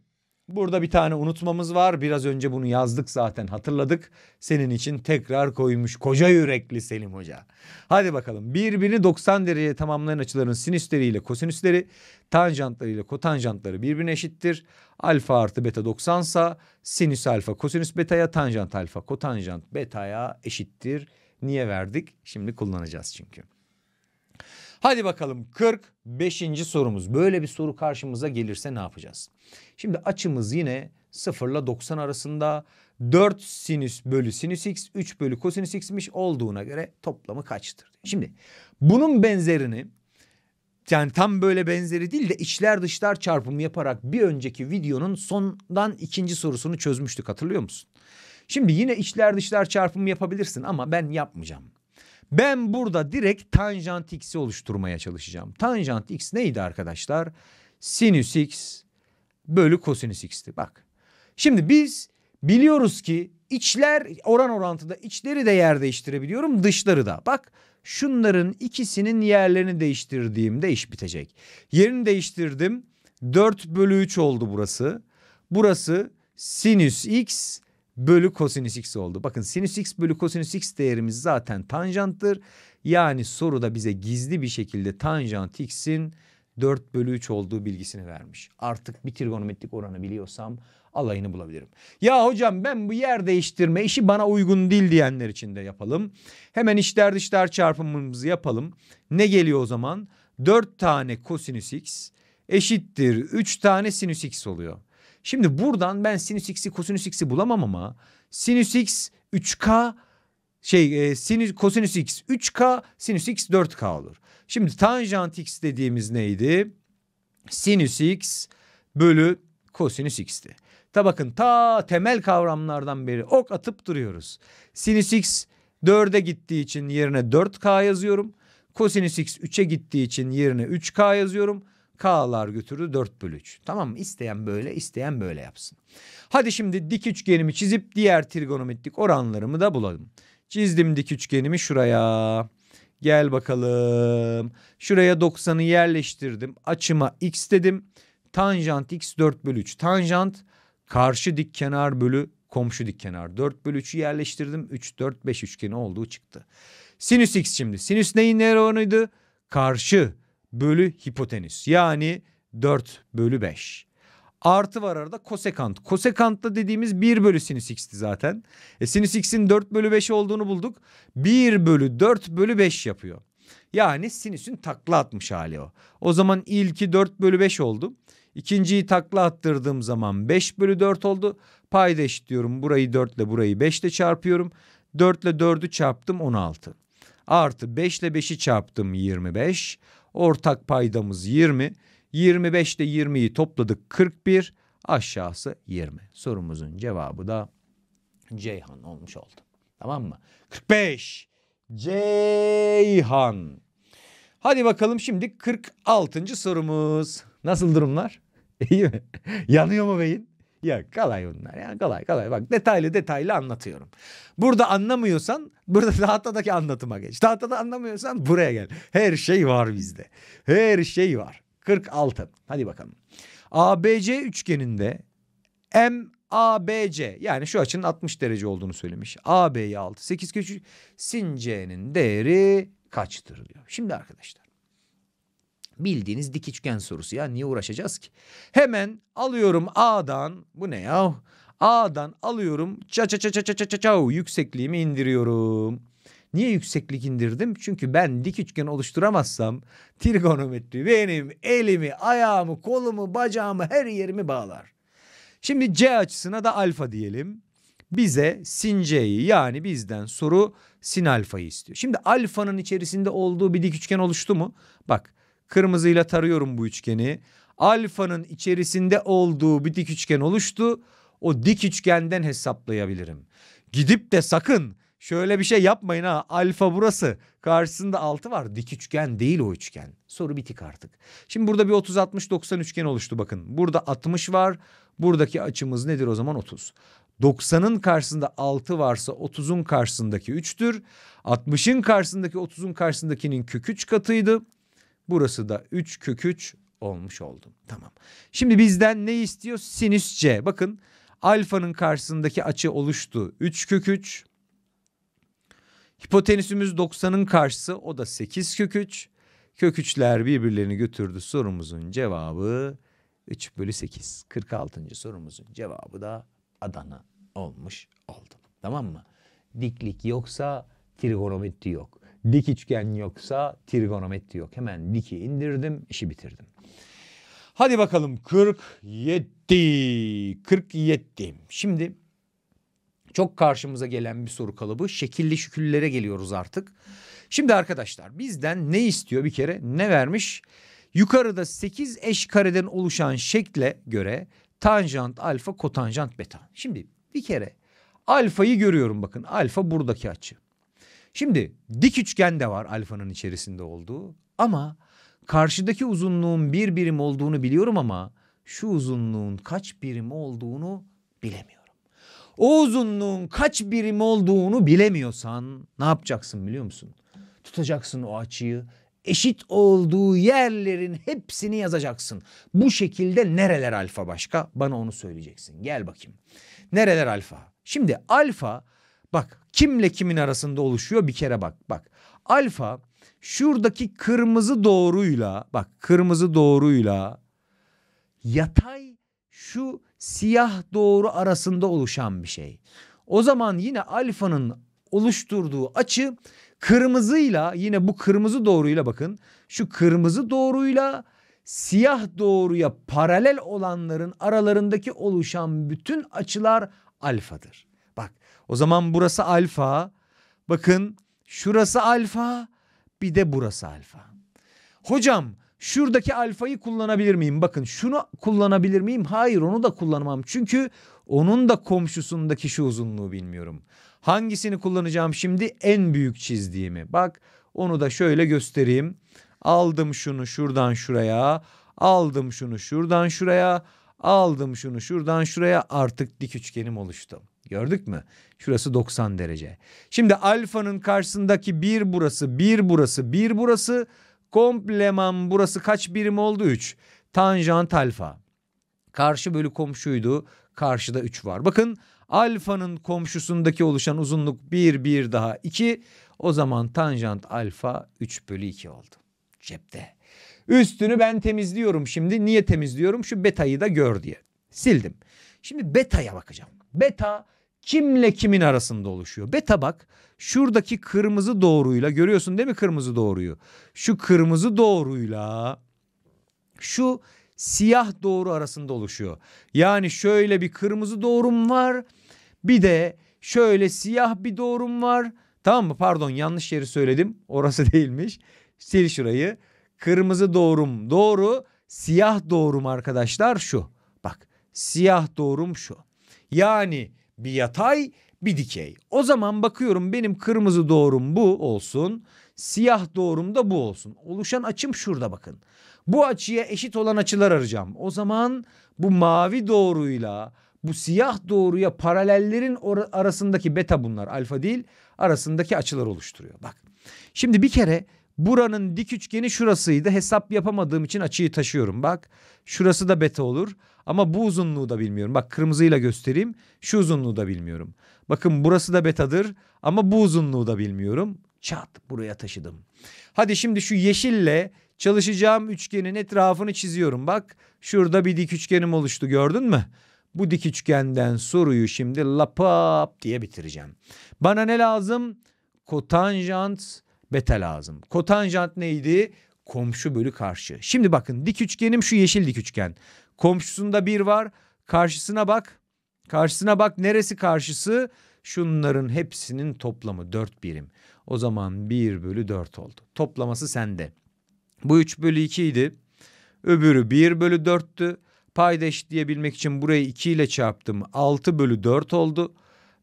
Burada bir tane unutmamız var. Biraz önce bunu yazdık zaten hatırladık. Senin için tekrar koymuş koca yürekli Selim Hoca. Hadi bakalım birbirini 90 dereceye tamamlayan açıların ile kosinüsleri, tanjantlarıyla kotanjantları birbirine eşittir. Alfa artı beta 90 sa sinüs alfa kosinüs betaya tanjant alfa kotanjant betaya eşittir. Niye verdik? Şimdi kullanacağız çünkü. Hadi bakalım 45. sorumuz. Böyle bir soru karşımıza gelirse ne yapacağız? Şimdi açımız yine 0 ile 90 arasında 4 sinüs bölü sinüs x 3 bölü kosinüs x'miş olduğuna göre toplamı kaçtır? Şimdi bunun benzerini yani tam böyle benzeri değil de içler dışlar çarpımı yaparak bir önceki videonun sondan ikinci sorusunu çözmüştük hatırlıyor musun? Şimdi yine içler dışlar çarpımı yapabilirsin ama ben yapmayacağım. Ben burada direkt tanjant x'i oluşturmaya çalışacağım. Tanjant x neydi arkadaşlar? Sinüs x bölü kosinüs x'ti. Bak. Şimdi biz biliyoruz ki içler oran orantıda içleri de yer değiştirebiliyorum dışları da. Bak şunların ikisinin yerlerini değiştirdiğimde iş bitecek. Yerini değiştirdim. 4 bölü 3 oldu burası. Burası sinüs x bölü kosinüs x oldu. Bakın sinüs x bölü kosinüs x değerimiz zaten tanjanttır. Yani soruda bize gizli bir şekilde tanjant x'in 4 bölü 3 olduğu bilgisini vermiş. Artık bir trigonometrik oranı biliyorsam alayını bulabilirim. Ya hocam ben bu yer değiştirme işi bana uygun değil diyenler için de yapalım. Hemen içler dışlar çarpımımızı yapalım. Ne geliyor o zaman? 4 tane kosinüs x eşittir 3 tane sinüs x oluyor. Şimdi buradan ben sinüs x'i kosinüs x'i bulamam ama sinüs x 3k şey e, sinüs kosinüs x 3k sinüs x 4k olur. Şimdi tanjant x dediğimiz neydi? Sinüs x bölü kosinüs x'ti. Ta bakın ta temel kavramlardan beri ok atıp duruyoruz. Sinüs x 4'e gittiği için yerine 4k yazıyorum. Kosinüs x 3'e gittiği için yerine 3k yazıyorum. K'lar götürdü 4 bölü 3. Tamam mı? İsteyen böyle, isteyen böyle yapsın. Hadi şimdi dik üçgenimi çizip diğer trigonometrik oranlarımı da bulalım. Çizdim dik üçgenimi şuraya. Gel bakalım. Şuraya 90'ı yerleştirdim. Açıma x dedim. Tanjant x 4 bölü 3. Tanjant karşı dik kenar bölü komşu dik kenar. 4 bölü 3'ü yerleştirdim. 3, 4, 5 üçgeni olduğu çıktı. Sinüs x şimdi. Sinüs neyin ne oranıydı? Karşı bölü hipotenüs. Yani 4 bölü 5. Artı var arada kosekant. Kosekant da dediğimiz 1 bölü sinüs x'ti zaten. E, sinüs x'in 4 bölü 5 olduğunu bulduk. 1 bölü 4 bölü 5 yapıyor. Yani sinüsün takla atmış hali o. O zaman ilki 4 bölü 5 oldu. İkinciyi takla attırdığım zaman 5 bölü 4 oldu. Payda eşitliyorum. Burayı 4 ile burayı 5 ile çarpıyorum. 4 ile 4'ü çarptım 16. Artı 5 ile 5'i çarptım 25. Ortak paydamız 20. 25 ile 20'yi topladık 41. Aşağısı 20. Sorumuzun cevabı da Ceyhan olmuş oldu. Tamam mı? 45. Ceyhan. Hadi bakalım şimdi 46. sorumuz. Nasıl durumlar? [LAUGHS] İyi mi? Yanıyor mu beyin? Ya kolay bunlar ya kolay kolay. Bak detaylı detaylı anlatıyorum. Burada anlamıyorsan burada [LAUGHS] tahtadaki anlatıma geç. Tahtada anlamıyorsan buraya gel. Her şey var bizde. Her şey var. 46. Hadi bakalım. ABC üçgeninde MABC yani şu açının 60 derece olduğunu söylemiş. AB'yi 6, 8 köşe. Sin C'nin değeri kaçtır diyor. Şimdi arkadaşlar Bildiğiniz dik üçgen sorusu ya niye uğraşacağız ki? Hemen alıyorum A'dan bu ne ya? A'dan alıyorum ça ça ça ça ça ça ça yüksekliğimi indiriyorum. Niye yükseklik indirdim? Çünkü ben dik üçgen oluşturamazsam trigonometri benim elimi, ayağımı, kolumu, bacağımı, her yerimi bağlar. Şimdi C açısına da alfa diyelim. Bize sin C'yi yani bizden soru sin alfayı istiyor. Şimdi alfanın içerisinde olduğu bir dik üçgen oluştu mu? Bak Kırmızıyla tarıyorum bu üçgeni. Alfanın içerisinde olduğu bir dik üçgen oluştu. O dik üçgenden hesaplayabilirim. Gidip de sakın şöyle bir şey yapmayın ha. Alfa burası. Karşısında 6 var. Dik üçgen değil o üçgen. Soru bitik artık. Şimdi burada bir 30 60 90 üçgen oluştu bakın. Burada 60 var. Buradaki açımız nedir o zaman 30. 90'ın karşısında 6 varsa 30'un karşısındaki 3'tür. 60'ın karşısındaki 30'un karşısındakinin kök 3 katıydı. Burası da 3 kök 3 olmuş oldum. Tamam. Şimdi bizden ne istiyor? Sinüs C. Bakın alfanın karşısındaki açı oluştu. 3 kök 3. Hipotenüsümüz 90'ın karşısı o da 8 kök 3. Kök 3'ler birbirlerini götürdü. Sorumuzun cevabı 3 bölü 8. 46. sorumuzun cevabı da Adana olmuş oldu. Tamam mı? Diklik yoksa trigonometri yok. Dik üçgen yoksa trigonometri yok. Hemen diki indirdim, işi bitirdim. Hadi bakalım 47. 47. Şimdi çok karşımıza gelen bir soru kalıbı. Şekilli şüküllere geliyoruz artık. Şimdi arkadaşlar bizden ne istiyor bir kere? Ne vermiş? Yukarıda 8 eş kareden oluşan şekle göre tanjant alfa kotanjant beta. Şimdi bir kere alfayı görüyorum bakın. Alfa buradaki açı. Şimdi dik üçgen de var alfanın içerisinde olduğu ama karşıdaki uzunluğun bir birim olduğunu biliyorum ama şu uzunluğun kaç birim olduğunu bilemiyorum. O uzunluğun kaç birim olduğunu bilemiyorsan ne yapacaksın biliyor musun? Tutacaksın o açıyı eşit olduğu yerlerin hepsini yazacaksın. Bu şekilde nereler alfa başka? Bana onu söyleyeceksin. Gel bakayım. Nereler alfa? Şimdi alfa Bak kimle kimin arasında oluşuyor bir kere bak. Bak alfa şuradaki kırmızı doğruyla bak kırmızı doğruyla yatay şu siyah doğru arasında oluşan bir şey. O zaman yine alfanın oluşturduğu açı kırmızıyla yine bu kırmızı doğruyla bakın şu kırmızı doğruyla siyah doğruya paralel olanların aralarındaki oluşan bütün açılar alfadır. O zaman burası alfa. Bakın şurası alfa bir de burası alfa. Hocam şuradaki alfayı kullanabilir miyim? Bakın şunu kullanabilir miyim? Hayır onu da kullanamam. Çünkü onun da komşusundaki şu uzunluğu bilmiyorum. Hangisini kullanacağım şimdi? En büyük çizdiğimi. Bak onu da şöyle göstereyim. Aldım şunu şuradan şuraya. Aldım şunu şuradan şuraya. Aldım şunu şuradan şuraya. Artık dik üçgenim oluştu. Gördük mü? Şurası 90 derece. Şimdi alfanın karşısındaki 1 burası, 1 burası, 1 burası. Kompleman burası kaç birim oldu? 3. Tanjant alfa. Karşı bölü komşuydu. Karşıda 3 var. Bakın alfanın komşusundaki oluşan uzunluk 1, 1 daha 2. O zaman tanjant alfa 3 bölü 2 oldu. Cepte. Üstünü ben temizliyorum şimdi. Niye temizliyorum? Şu betayı da gör diye. Sildim. Şimdi betaya bakacağım. Beta kimle kimin arasında oluşuyor? Beta bak şuradaki kırmızı doğruyla görüyorsun değil mi kırmızı doğruyu? Şu kırmızı doğruyla şu siyah doğru arasında oluşuyor. Yani şöyle bir kırmızı doğrum var. Bir de şöyle siyah bir doğrum var. Tamam mı? Pardon yanlış yeri söyledim. Orası [LAUGHS] değilmiş. Sil şurayı. Kırmızı doğrum doğru. Siyah doğrum arkadaşlar şu. Bak siyah doğrum şu. Yani bir yatay bir dikey. O zaman bakıyorum benim kırmızı doğrum bu olsun. Siyah doğrum da bu olsun. Oluşan açım şurada bakın. Bu açıya eşit olan açılar arayacağım. O zaman bu mavi doğruyla bu siyah doğruya paralellerin arasındaki beta bunlar alfa değil arasındaki açılar oluşturuyor. Bak şimdi bir kere buranın dik üçgeni şurasıydı hesap yapamadığım için açıyı taşıyorum bak şurası da beta olur ama bu uzunluğu da bilmiyorum. Bak kırmızıyla göstereyim. Şu uzunluğu da bilmiyorum. Bakın burası da betadır ama bu uzunluğu da bilmiyorum. Çat buraya taşıdım. Hadi şimdi şu yeşille çalışacağım üçgenin etrafını çiziyorum. Bak şurada bir dik üçgenim oluştu gördün mü? Bu dik üçgenden soruyu şimdi lapap diye bitireceğim. Bana ne lazım? Kotanjant beta lazım. Kotanjant neydi? Komşu bölü karşı. Şimdi bakın dik üçgenim şu yeşil dik üçgen. Komşusunda bir var. Karşısına bak. Karşısına bak neresi karşısı? Şunların hepsinin toplamı dört birim. O zaman bir bölü dört oldu. Toplaması sende. Bu üç bölü 2 idi. Öbürü bir bölü 4'tü. Payda diyebilmek için burayı iki ile çarptım. Altı bölü dört oldu.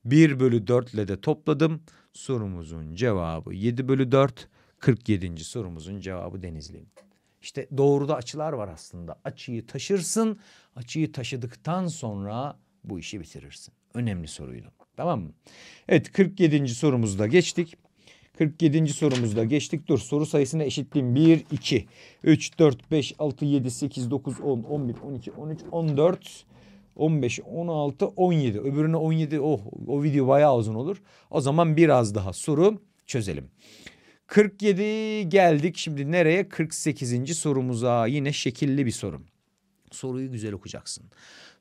Bir bölü dörtle de topladım. Sorumuzun cevabı yedi bölü dört. Kırk yedinci sorumuzun cevabı Denizli. İşte doğruda açılar var aslında. Açıyı taşırsın, açıyı taşıdıktan sonra bu işi bitirirsin. Önemli soruydu. Tamam mı? Evet 47. sorumuzda geçtik. 47. sorumuzda geçtik. Dur soru sayısını eşitliğim 1, 2, 3, 4, 5, 6, 7, 8, 9, 10, 11, 12, 13, 14, 15, 16, 17. Öbürüne 17 oh, o video bayağı uzun olur. O zaman biraz daha soru çözelim. 47 geldik şimdi nereye? 48. sorumuza yine şekilli bir sorum. Soruyu güzel okuyacaksın.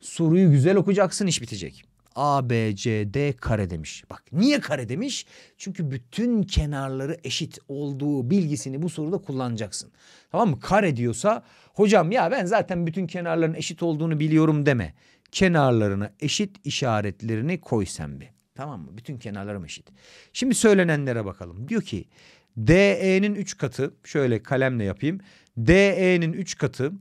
Soruyu güzel okuyacaksın iş bitecek. A, B, C, D kare demiş. Bak niye kare demiş? Çünkü bütün kenarları eşit olduğu bilgisini bu soruda kullanacaksın. Tamam mı? Kare diyorsa hocam ya ben zaten bütün kenarların eşit olduğunu biliyorum deme. Kenarlarına eşit işaretlerini koy sen bir. Tamam mı? Bütün kenarlarım eşit. Şimdi söylenenlere bakalım. Diyor ki DE'nin 3 katı şöyle kalemle yapayım. DE'nin 3 katı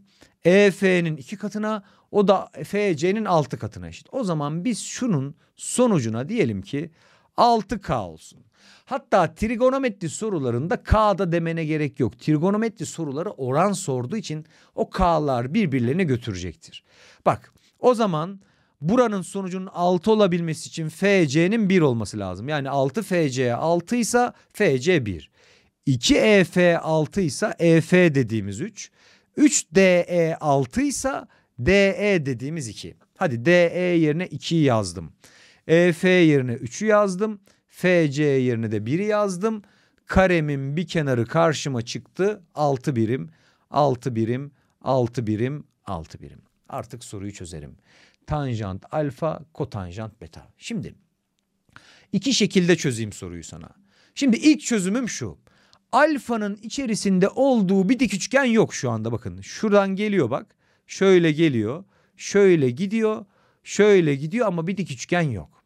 EF'nin 2 katına o da FC'nin 6 katına eşit. O zaman biz şunun sonucuna diyelim ki 6K olsun. Hatta trigonometri sorularında K'da demene gerek yok. Trigonometri soruları oran sorduğu için o K'lar birbirlerine götürecektir. Bak o zaman buranın sonucunun 6 olabilmesi için FC'nin 1 olması lazım. Yani 6 FC 6 ise FC 1. 2 EF 6 ise EF dediğimiz 3. 3 DE 6 ise DE dediğimiz 2. Hadi DE yerine 2'yi yazdım. EF yerine 3'ü yazdım. FC yerine de 1'i yazdım. Karemin bir kenarı karşıma çıktı. 6 birim, 6 birim, 6 birim, 6 birim. Artık soruyu çözerim tanjant alfa, kotanjant beta. Şimdi iki şekilde çözeyim soruyu sana. Şimdi ilk çözümüm şu. Alfanın içerisinde olduğu bir dik üçgen yok şu anda bakın. Şuradan geliyor bak. Şöyle geliyor. Şöyle gidiyor. Şöyle gidiyor ama bir dik üçgen yok.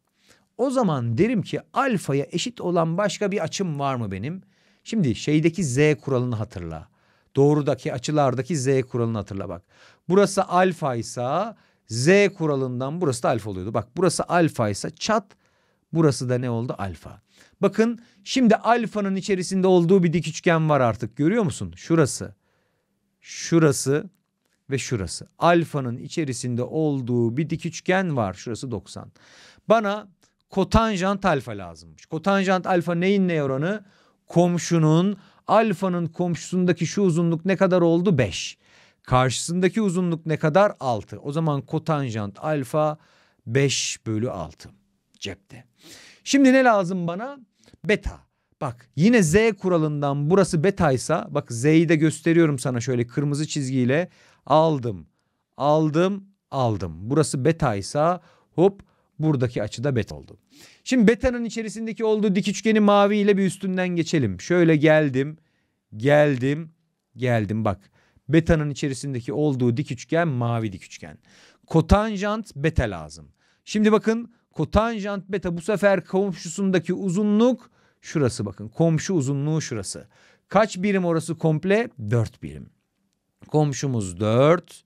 O zaman derim ki alfaya eşit olan başka bir açım var mı benim? Şimdi şeydeki z kuralını hatırla. Doğrudaki açılardaki z kuralını hatırla bak. Burası alfa ise Z kuralından burası da alfa oluyordu. Bak burası alfa ise çat burası da ne oldu alfa. Bakın şimdi alfanın içerisinde olduğu bir dik üçgen var artık görüyor musun? Şurası, şurası ve şurası. Alfanın içerisinde olduğu bir dik üçgen var. Şurası 90. Bana kotanjant alfa lazımmış. Kotanjant alfa neyin ne oranı? Komşunun alfanın komşusundaki şu uzunluk ne kadar oldu? 5. Karşısındaki uzunluk ne kadar? 6. O zaman kotanjant alfa 5 bölü 6 cepte. Şimdi ne lazım bana? Beta. Bak yine z kuralından burası betaysa bak z'yi de gösteriyorum sana şöyle kırmızı çizgiyle aldım aldım aldım. Burası betaysa hop buradaki açı da beta oldu. Şimdi betanın içerisindeki olduğu dik üçgeni mavi ile bir üstünden geçelim. Şöyle geldim geldim geldim bak Beta'nın içerisindeki olduğu dik üçgen mavi dik üçgen. Kotanjant beta lazım. Şimdi bakın kotanjant beta bu sefer komşusundaki uzunluk şurası bakın. Komşu uzunluğu şurası. Kaç birim orası komple? 4 birim. Komşumuz 4.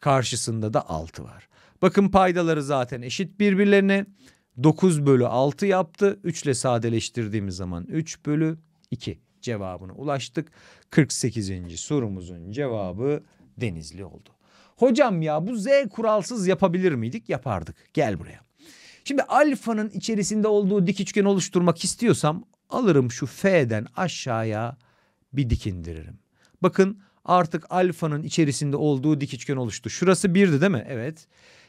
Karşısında da 6 var. Bakın paydaları zaten eşit birbirlerine. 9 bölü 6 yaptı. 3 ile sadeleştirdiğimiz zaman 3 bölü 2 cevabına ulaştık. 48. sorumuzun cevabı Denizli oldu. Hocam ya bu Z kuralsız yapabilir miydik? Yapardık. Gel buraya. Şimdi alfanın içerisinde olduğu dik üçgen oluşturmak istiyorsam alırım şu F'den aşağıya bir dik indiririm. Bakın artık alfanın içerisinde olduğu dik üçgen oluştu. Şurası 1'di değil mi? Evet.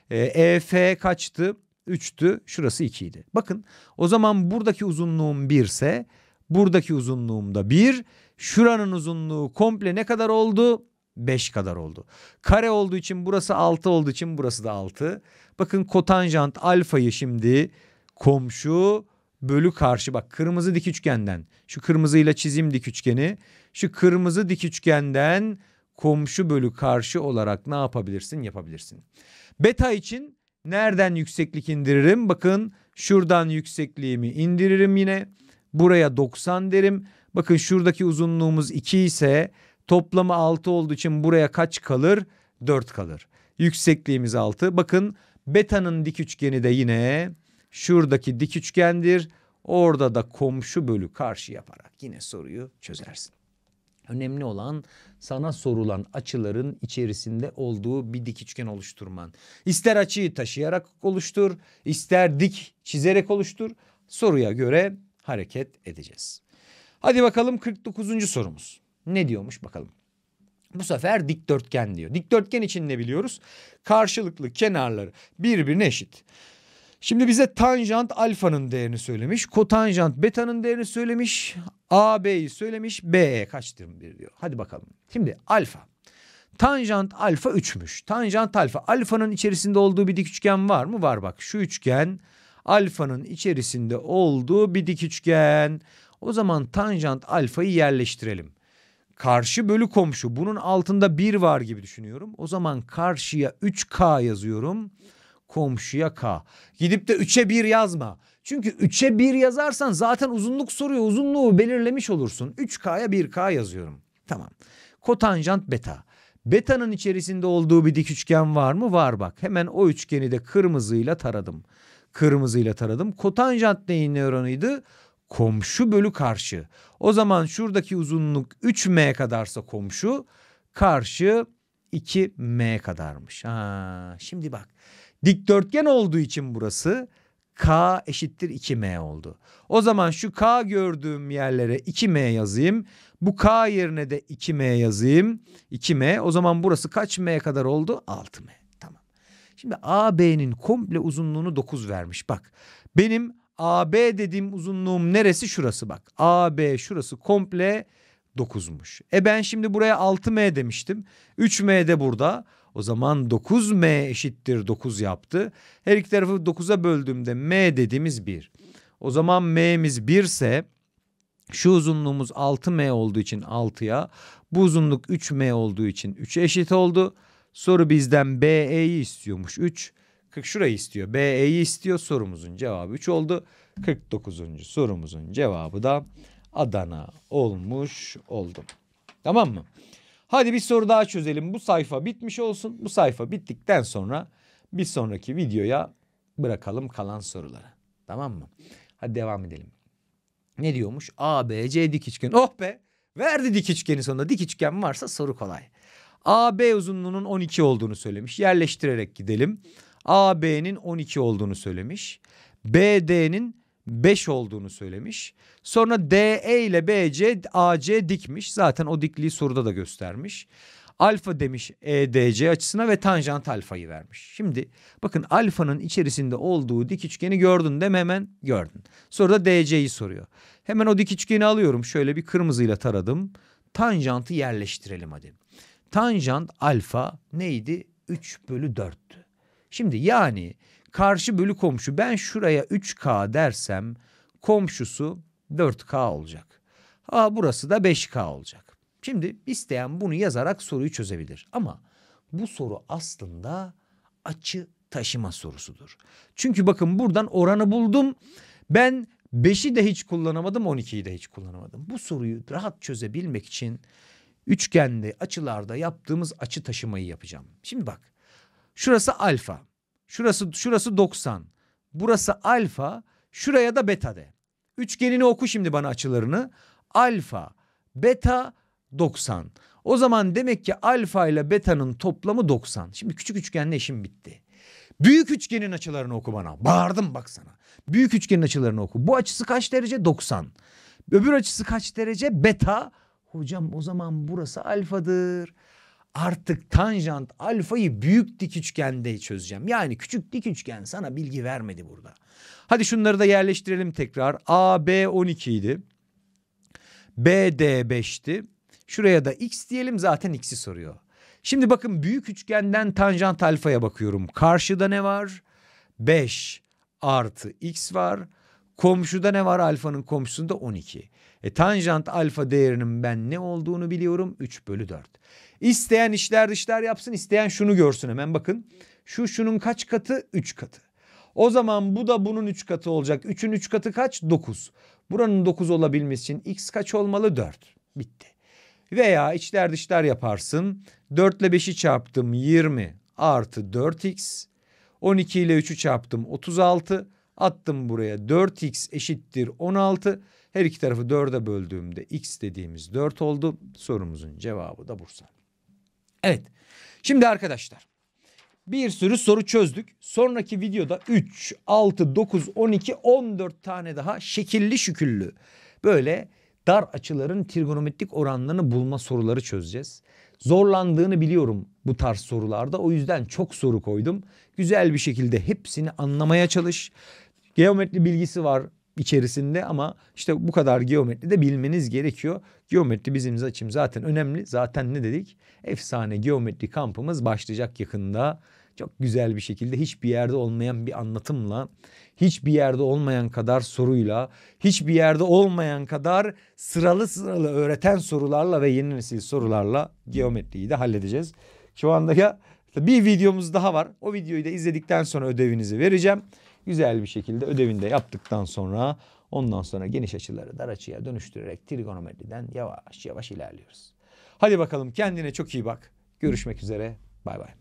Ee, e, EF kaçtı? 3'tü. Şurası 2'ydi. Bakın o zaman buradaki uzunluğum 1 ise buradaki uzunluğum da 1. Şuranın uzunluğu komple ne kadar oldu? 5 kadar oldu. Kare olduğu için burası 6 olduğu için burası da 6. Bakın kotanjant alfayı şimdi komşu bölü karşı bak kırmızı dik üçgenden şu kırmızıyla çizim dik üçgeni şu kırmızı dik üçgenden komşu bölü karşı olarak ne yapabilirsin yapabilirsin. Beta için nereden yükseklik indiririm? Bakın şuradan yüksekliğimi indiririm yine. Buraya 90 derim. Bakın şuradaki uzunluğumuz 2 ise toplamı 6 olduğu için buraya kaç kalır? 4 kalır. Yüksekliğimiz 6. Bakın betanın dik üçgeni de yine şuradaki dik üçgendir. Orada da komşu bölü karşı yaparak yine soruyu çözersin. Önemli olan sana sorulan açıların içerisinde olduğu bir dik üçgen oluşturman. İster açıyı taşıyarak oluştur, ister dik çizerek oluştur. Soruya göre hareket edeceğiz. Hadi bakalım 49. sorumuz. Ne diyormuş bakalım. Bu sefer dikdörtgen diyor. Dikdörtgen için ne biliyoruz? Karşılıklı kenarları birbirine eşit. Şimdi bize tanjant alfanın değerini söylemiş. Kotanjant betanın değerini söylemiş. AB'yi söylemiş. BE kaçtır bir diyor. Hadi bakalım. Şimdi alfa. Tanjant alfa 3'müş. Tanjant alfa. Alfanın içerisinde olduğu bir dik üçgen var mı? Var bak. Şu üçgen alfanın içerisinde olduğu bir dik üçgen. O zaman tanjant alfayı yerleştirelim. Karşı bölü komşu bunun altında bir var gibi düşünüyorum. O zaman karşıya 3K yazıyorum. Komşuya K. Gidip de 3'e 1 yazma. Çünkü 3'e 1 yazarsan zaten uzunluk soruyor. Uzunluğu belirlemiş olursun. 3K'ya 1K yazıyorum. Tamam. Kotanjant beta. Beta'nın içerisinde olduğu bir dik üçgen var mı? Var bak. Hemen o üçgeni de kırmızıyla taradım. Kırmızıyla taradım. Kotanjant neyin nöronuydu? komşu bölü karşı. O zaman şuradaki uzunluk 3m kadarsa komşu karşı 2m kadarmış. Ha, şimdi bak dikdörtgen olduğu için burası k eşittir 2m oldu. O zaman şu k gördüğüm yerlere 2m yazayım. Bu k yerine de 2m yazayım. 2m o zaman burası kaç m kadar oldu? 6m. Tamam. Şimdi AB'nin komple uzunluğunu 9 vermiş. Bak benim AB dediğim uzunluğum neresi? Şurası bak. AB şurası komple 9'muş. E ben şimdi buraya 6M demiştim. 3M de burada. O zaman 9M eşittir 9 yaptı. Her iki tarafı 9'a böldüğümde M dediğimiz 1. O zaman M'miz 1 ise şu uzunluğumuz 6M olduğu için 6'ya, bu uzunluk 3M olduğu için 3'e eşit oldu. Soru bizden BE'yi istiyormuş 3. 40 şurayı istiyor. BE'yi istiyor. Sorumuzun cevabı 3 oldu. 49. sorumuzun cevabı da Adana olmuş oldum. Tamam mı? Hadi bir soru daha çözelim. Bu sayfa bitmiş olsun. Bu sayfa bittikten sonra bir sonraki videoya bırakalım kalan soruları. Tamam mı? Hadi devam edelim. Ne diyormuş? A, B, C dik üçgen. Oh be! Verdi dik üçgeni sonunda. Dik üçgen varsa soru kolay. A, B uzunluğunun 12 olduğunu söylemiş. Yerleştirerek gidelim. AB'nin 12 olduğunu söylemiş. BD'nin 5 olduğunu söylemiş. Sonra DE ile BC AC dikmiş. Zaten o dikliği soruda da göstermiş. Alfa demiş EDC açısına ve tanjant alfayı vermiş. Şimdi bakın alfanın içerisinde olduğu dik üçgeni gördün değil mi? Hemen gördün. Sonra da DC'yi soruyor. Hemen o dik üçgeni alıyorum. Şöyle bir kırmızıyla taradım. Tanjantı yerleştirelim hadi. Tanjant alfa neydi? 3 bölü 4'tü. Şimdi yani karşı bölü komşu ben şuraya 3K dersem komşusu 4K olacak. Ha burası da 5K olacak. Şimdi isteyen bunu yazarak soruyu çözebilir. Ama bu soru aslında açı taşıma sorusudur. Çünkü bakın buradan oranı buldum. Ben 5'i de hiç kullanamadım 12'yi de hiç kullanamadım. Bu soruyu rahat çözebilmek için üçgende açılarda yaptığımız açı taşımayı yapacağım. Şimdi bak Şurası alfa. Şurası şurası 90. Burası alfa. Şuraya da beta de. Üçgenini oku şimdi bana açılarını. Alfa, beta, 90. O zaman demek ki alfa ile beta'nın toplamı 90. Şimdi küçük üçgenle işim bitti. Büyük üçgenin açılarını oku bana. Bağırdım bak sana. Büyük üçgenin açılarını oku. Bu açısı kaç derece? 90. Öbür açısı kaç derece? Beta. Hocam o zaman burası alfadır artık tanjant alfayı büyük dik üçgende çözeceğim. Yani küçük dik üçgen sana bilgi vermedi burada. Hadi şunları da yerleştirelim tekrar. AB 12 idi. BD 5'ti. Şuraya da x diyelim zaten x'i soruyor. Şimdi bakın büyük üçgenden tanjant alfaya bakıyorum. Karşıda ne var? 5 artı x var. Komşuda ne var alfanın komşusunda 12. E, tanjant alfa değerinin ben ne olduğunu biliyorum 3 bölü 4. İsteyen işler dışlar yapsın isteyen şunu görsün hemen bakın. Şu şunun kaç katı 3 katı. O zaman bu da bunun 3 katı olacak. 3'ün 3 katı kaç? 9. Buranın 9 olabilmesi için x kaç olmalı? 4. Bitti. Veya içler dışlar yaparsın. 4 ile 5'i çarptım 20 artı 4x. 12 ile 3'ü çarptım 36 Attım buraya 4x eşittir 16. Her iki tarafı 4'e böldüğümde x dediğimiz 4 oldu. Sorumuzun cevabı da Bursa. Evet. Şimdi arkadaşlar bir sürü soru çözdük. Sonraki videoda 3, 6, 9, 12, 14 tane daha şekilli şüküllü böyle dar açıların trigonometrik oranlarını bulma soruları çözeceğiz. Zorlandığını biliyorum bu tarz sorularda. O yüzden çok soru koydum. Güzel bir şekilde hepsini anlamaya çalış. Geometri bilgisi var içerisinde ama işte bu kadar geometri de bilmeniz gerekiyor. Geometri bizim için zaten önemli. Zaten ne dedik? Efsane geometri kampımız başlayacak yakında. Çok güzel bir şekilde hiçbir yerde olmayan bir anlatımla, hiçbir yerde olmayan kadar soruyla, hiçbir yerde olmayan kadar sıralı sıralı öğreten sorularla ve yeni nesil sorularla geometriyi de halledeceğiz. Şu anda ya bir videomuz daha var. O videoyu da izledikten sonra ödevinizi vereceğim güzel bir şekilde ödevini de yaptıktan sonra ondan sonra geniş açıları dar açıya dönüştürerek trigonometriden yavaş yavaş ilerliyoruz. Hadi bakalım kendine çok iyi bak. Görüşmek üzere. Bay bay.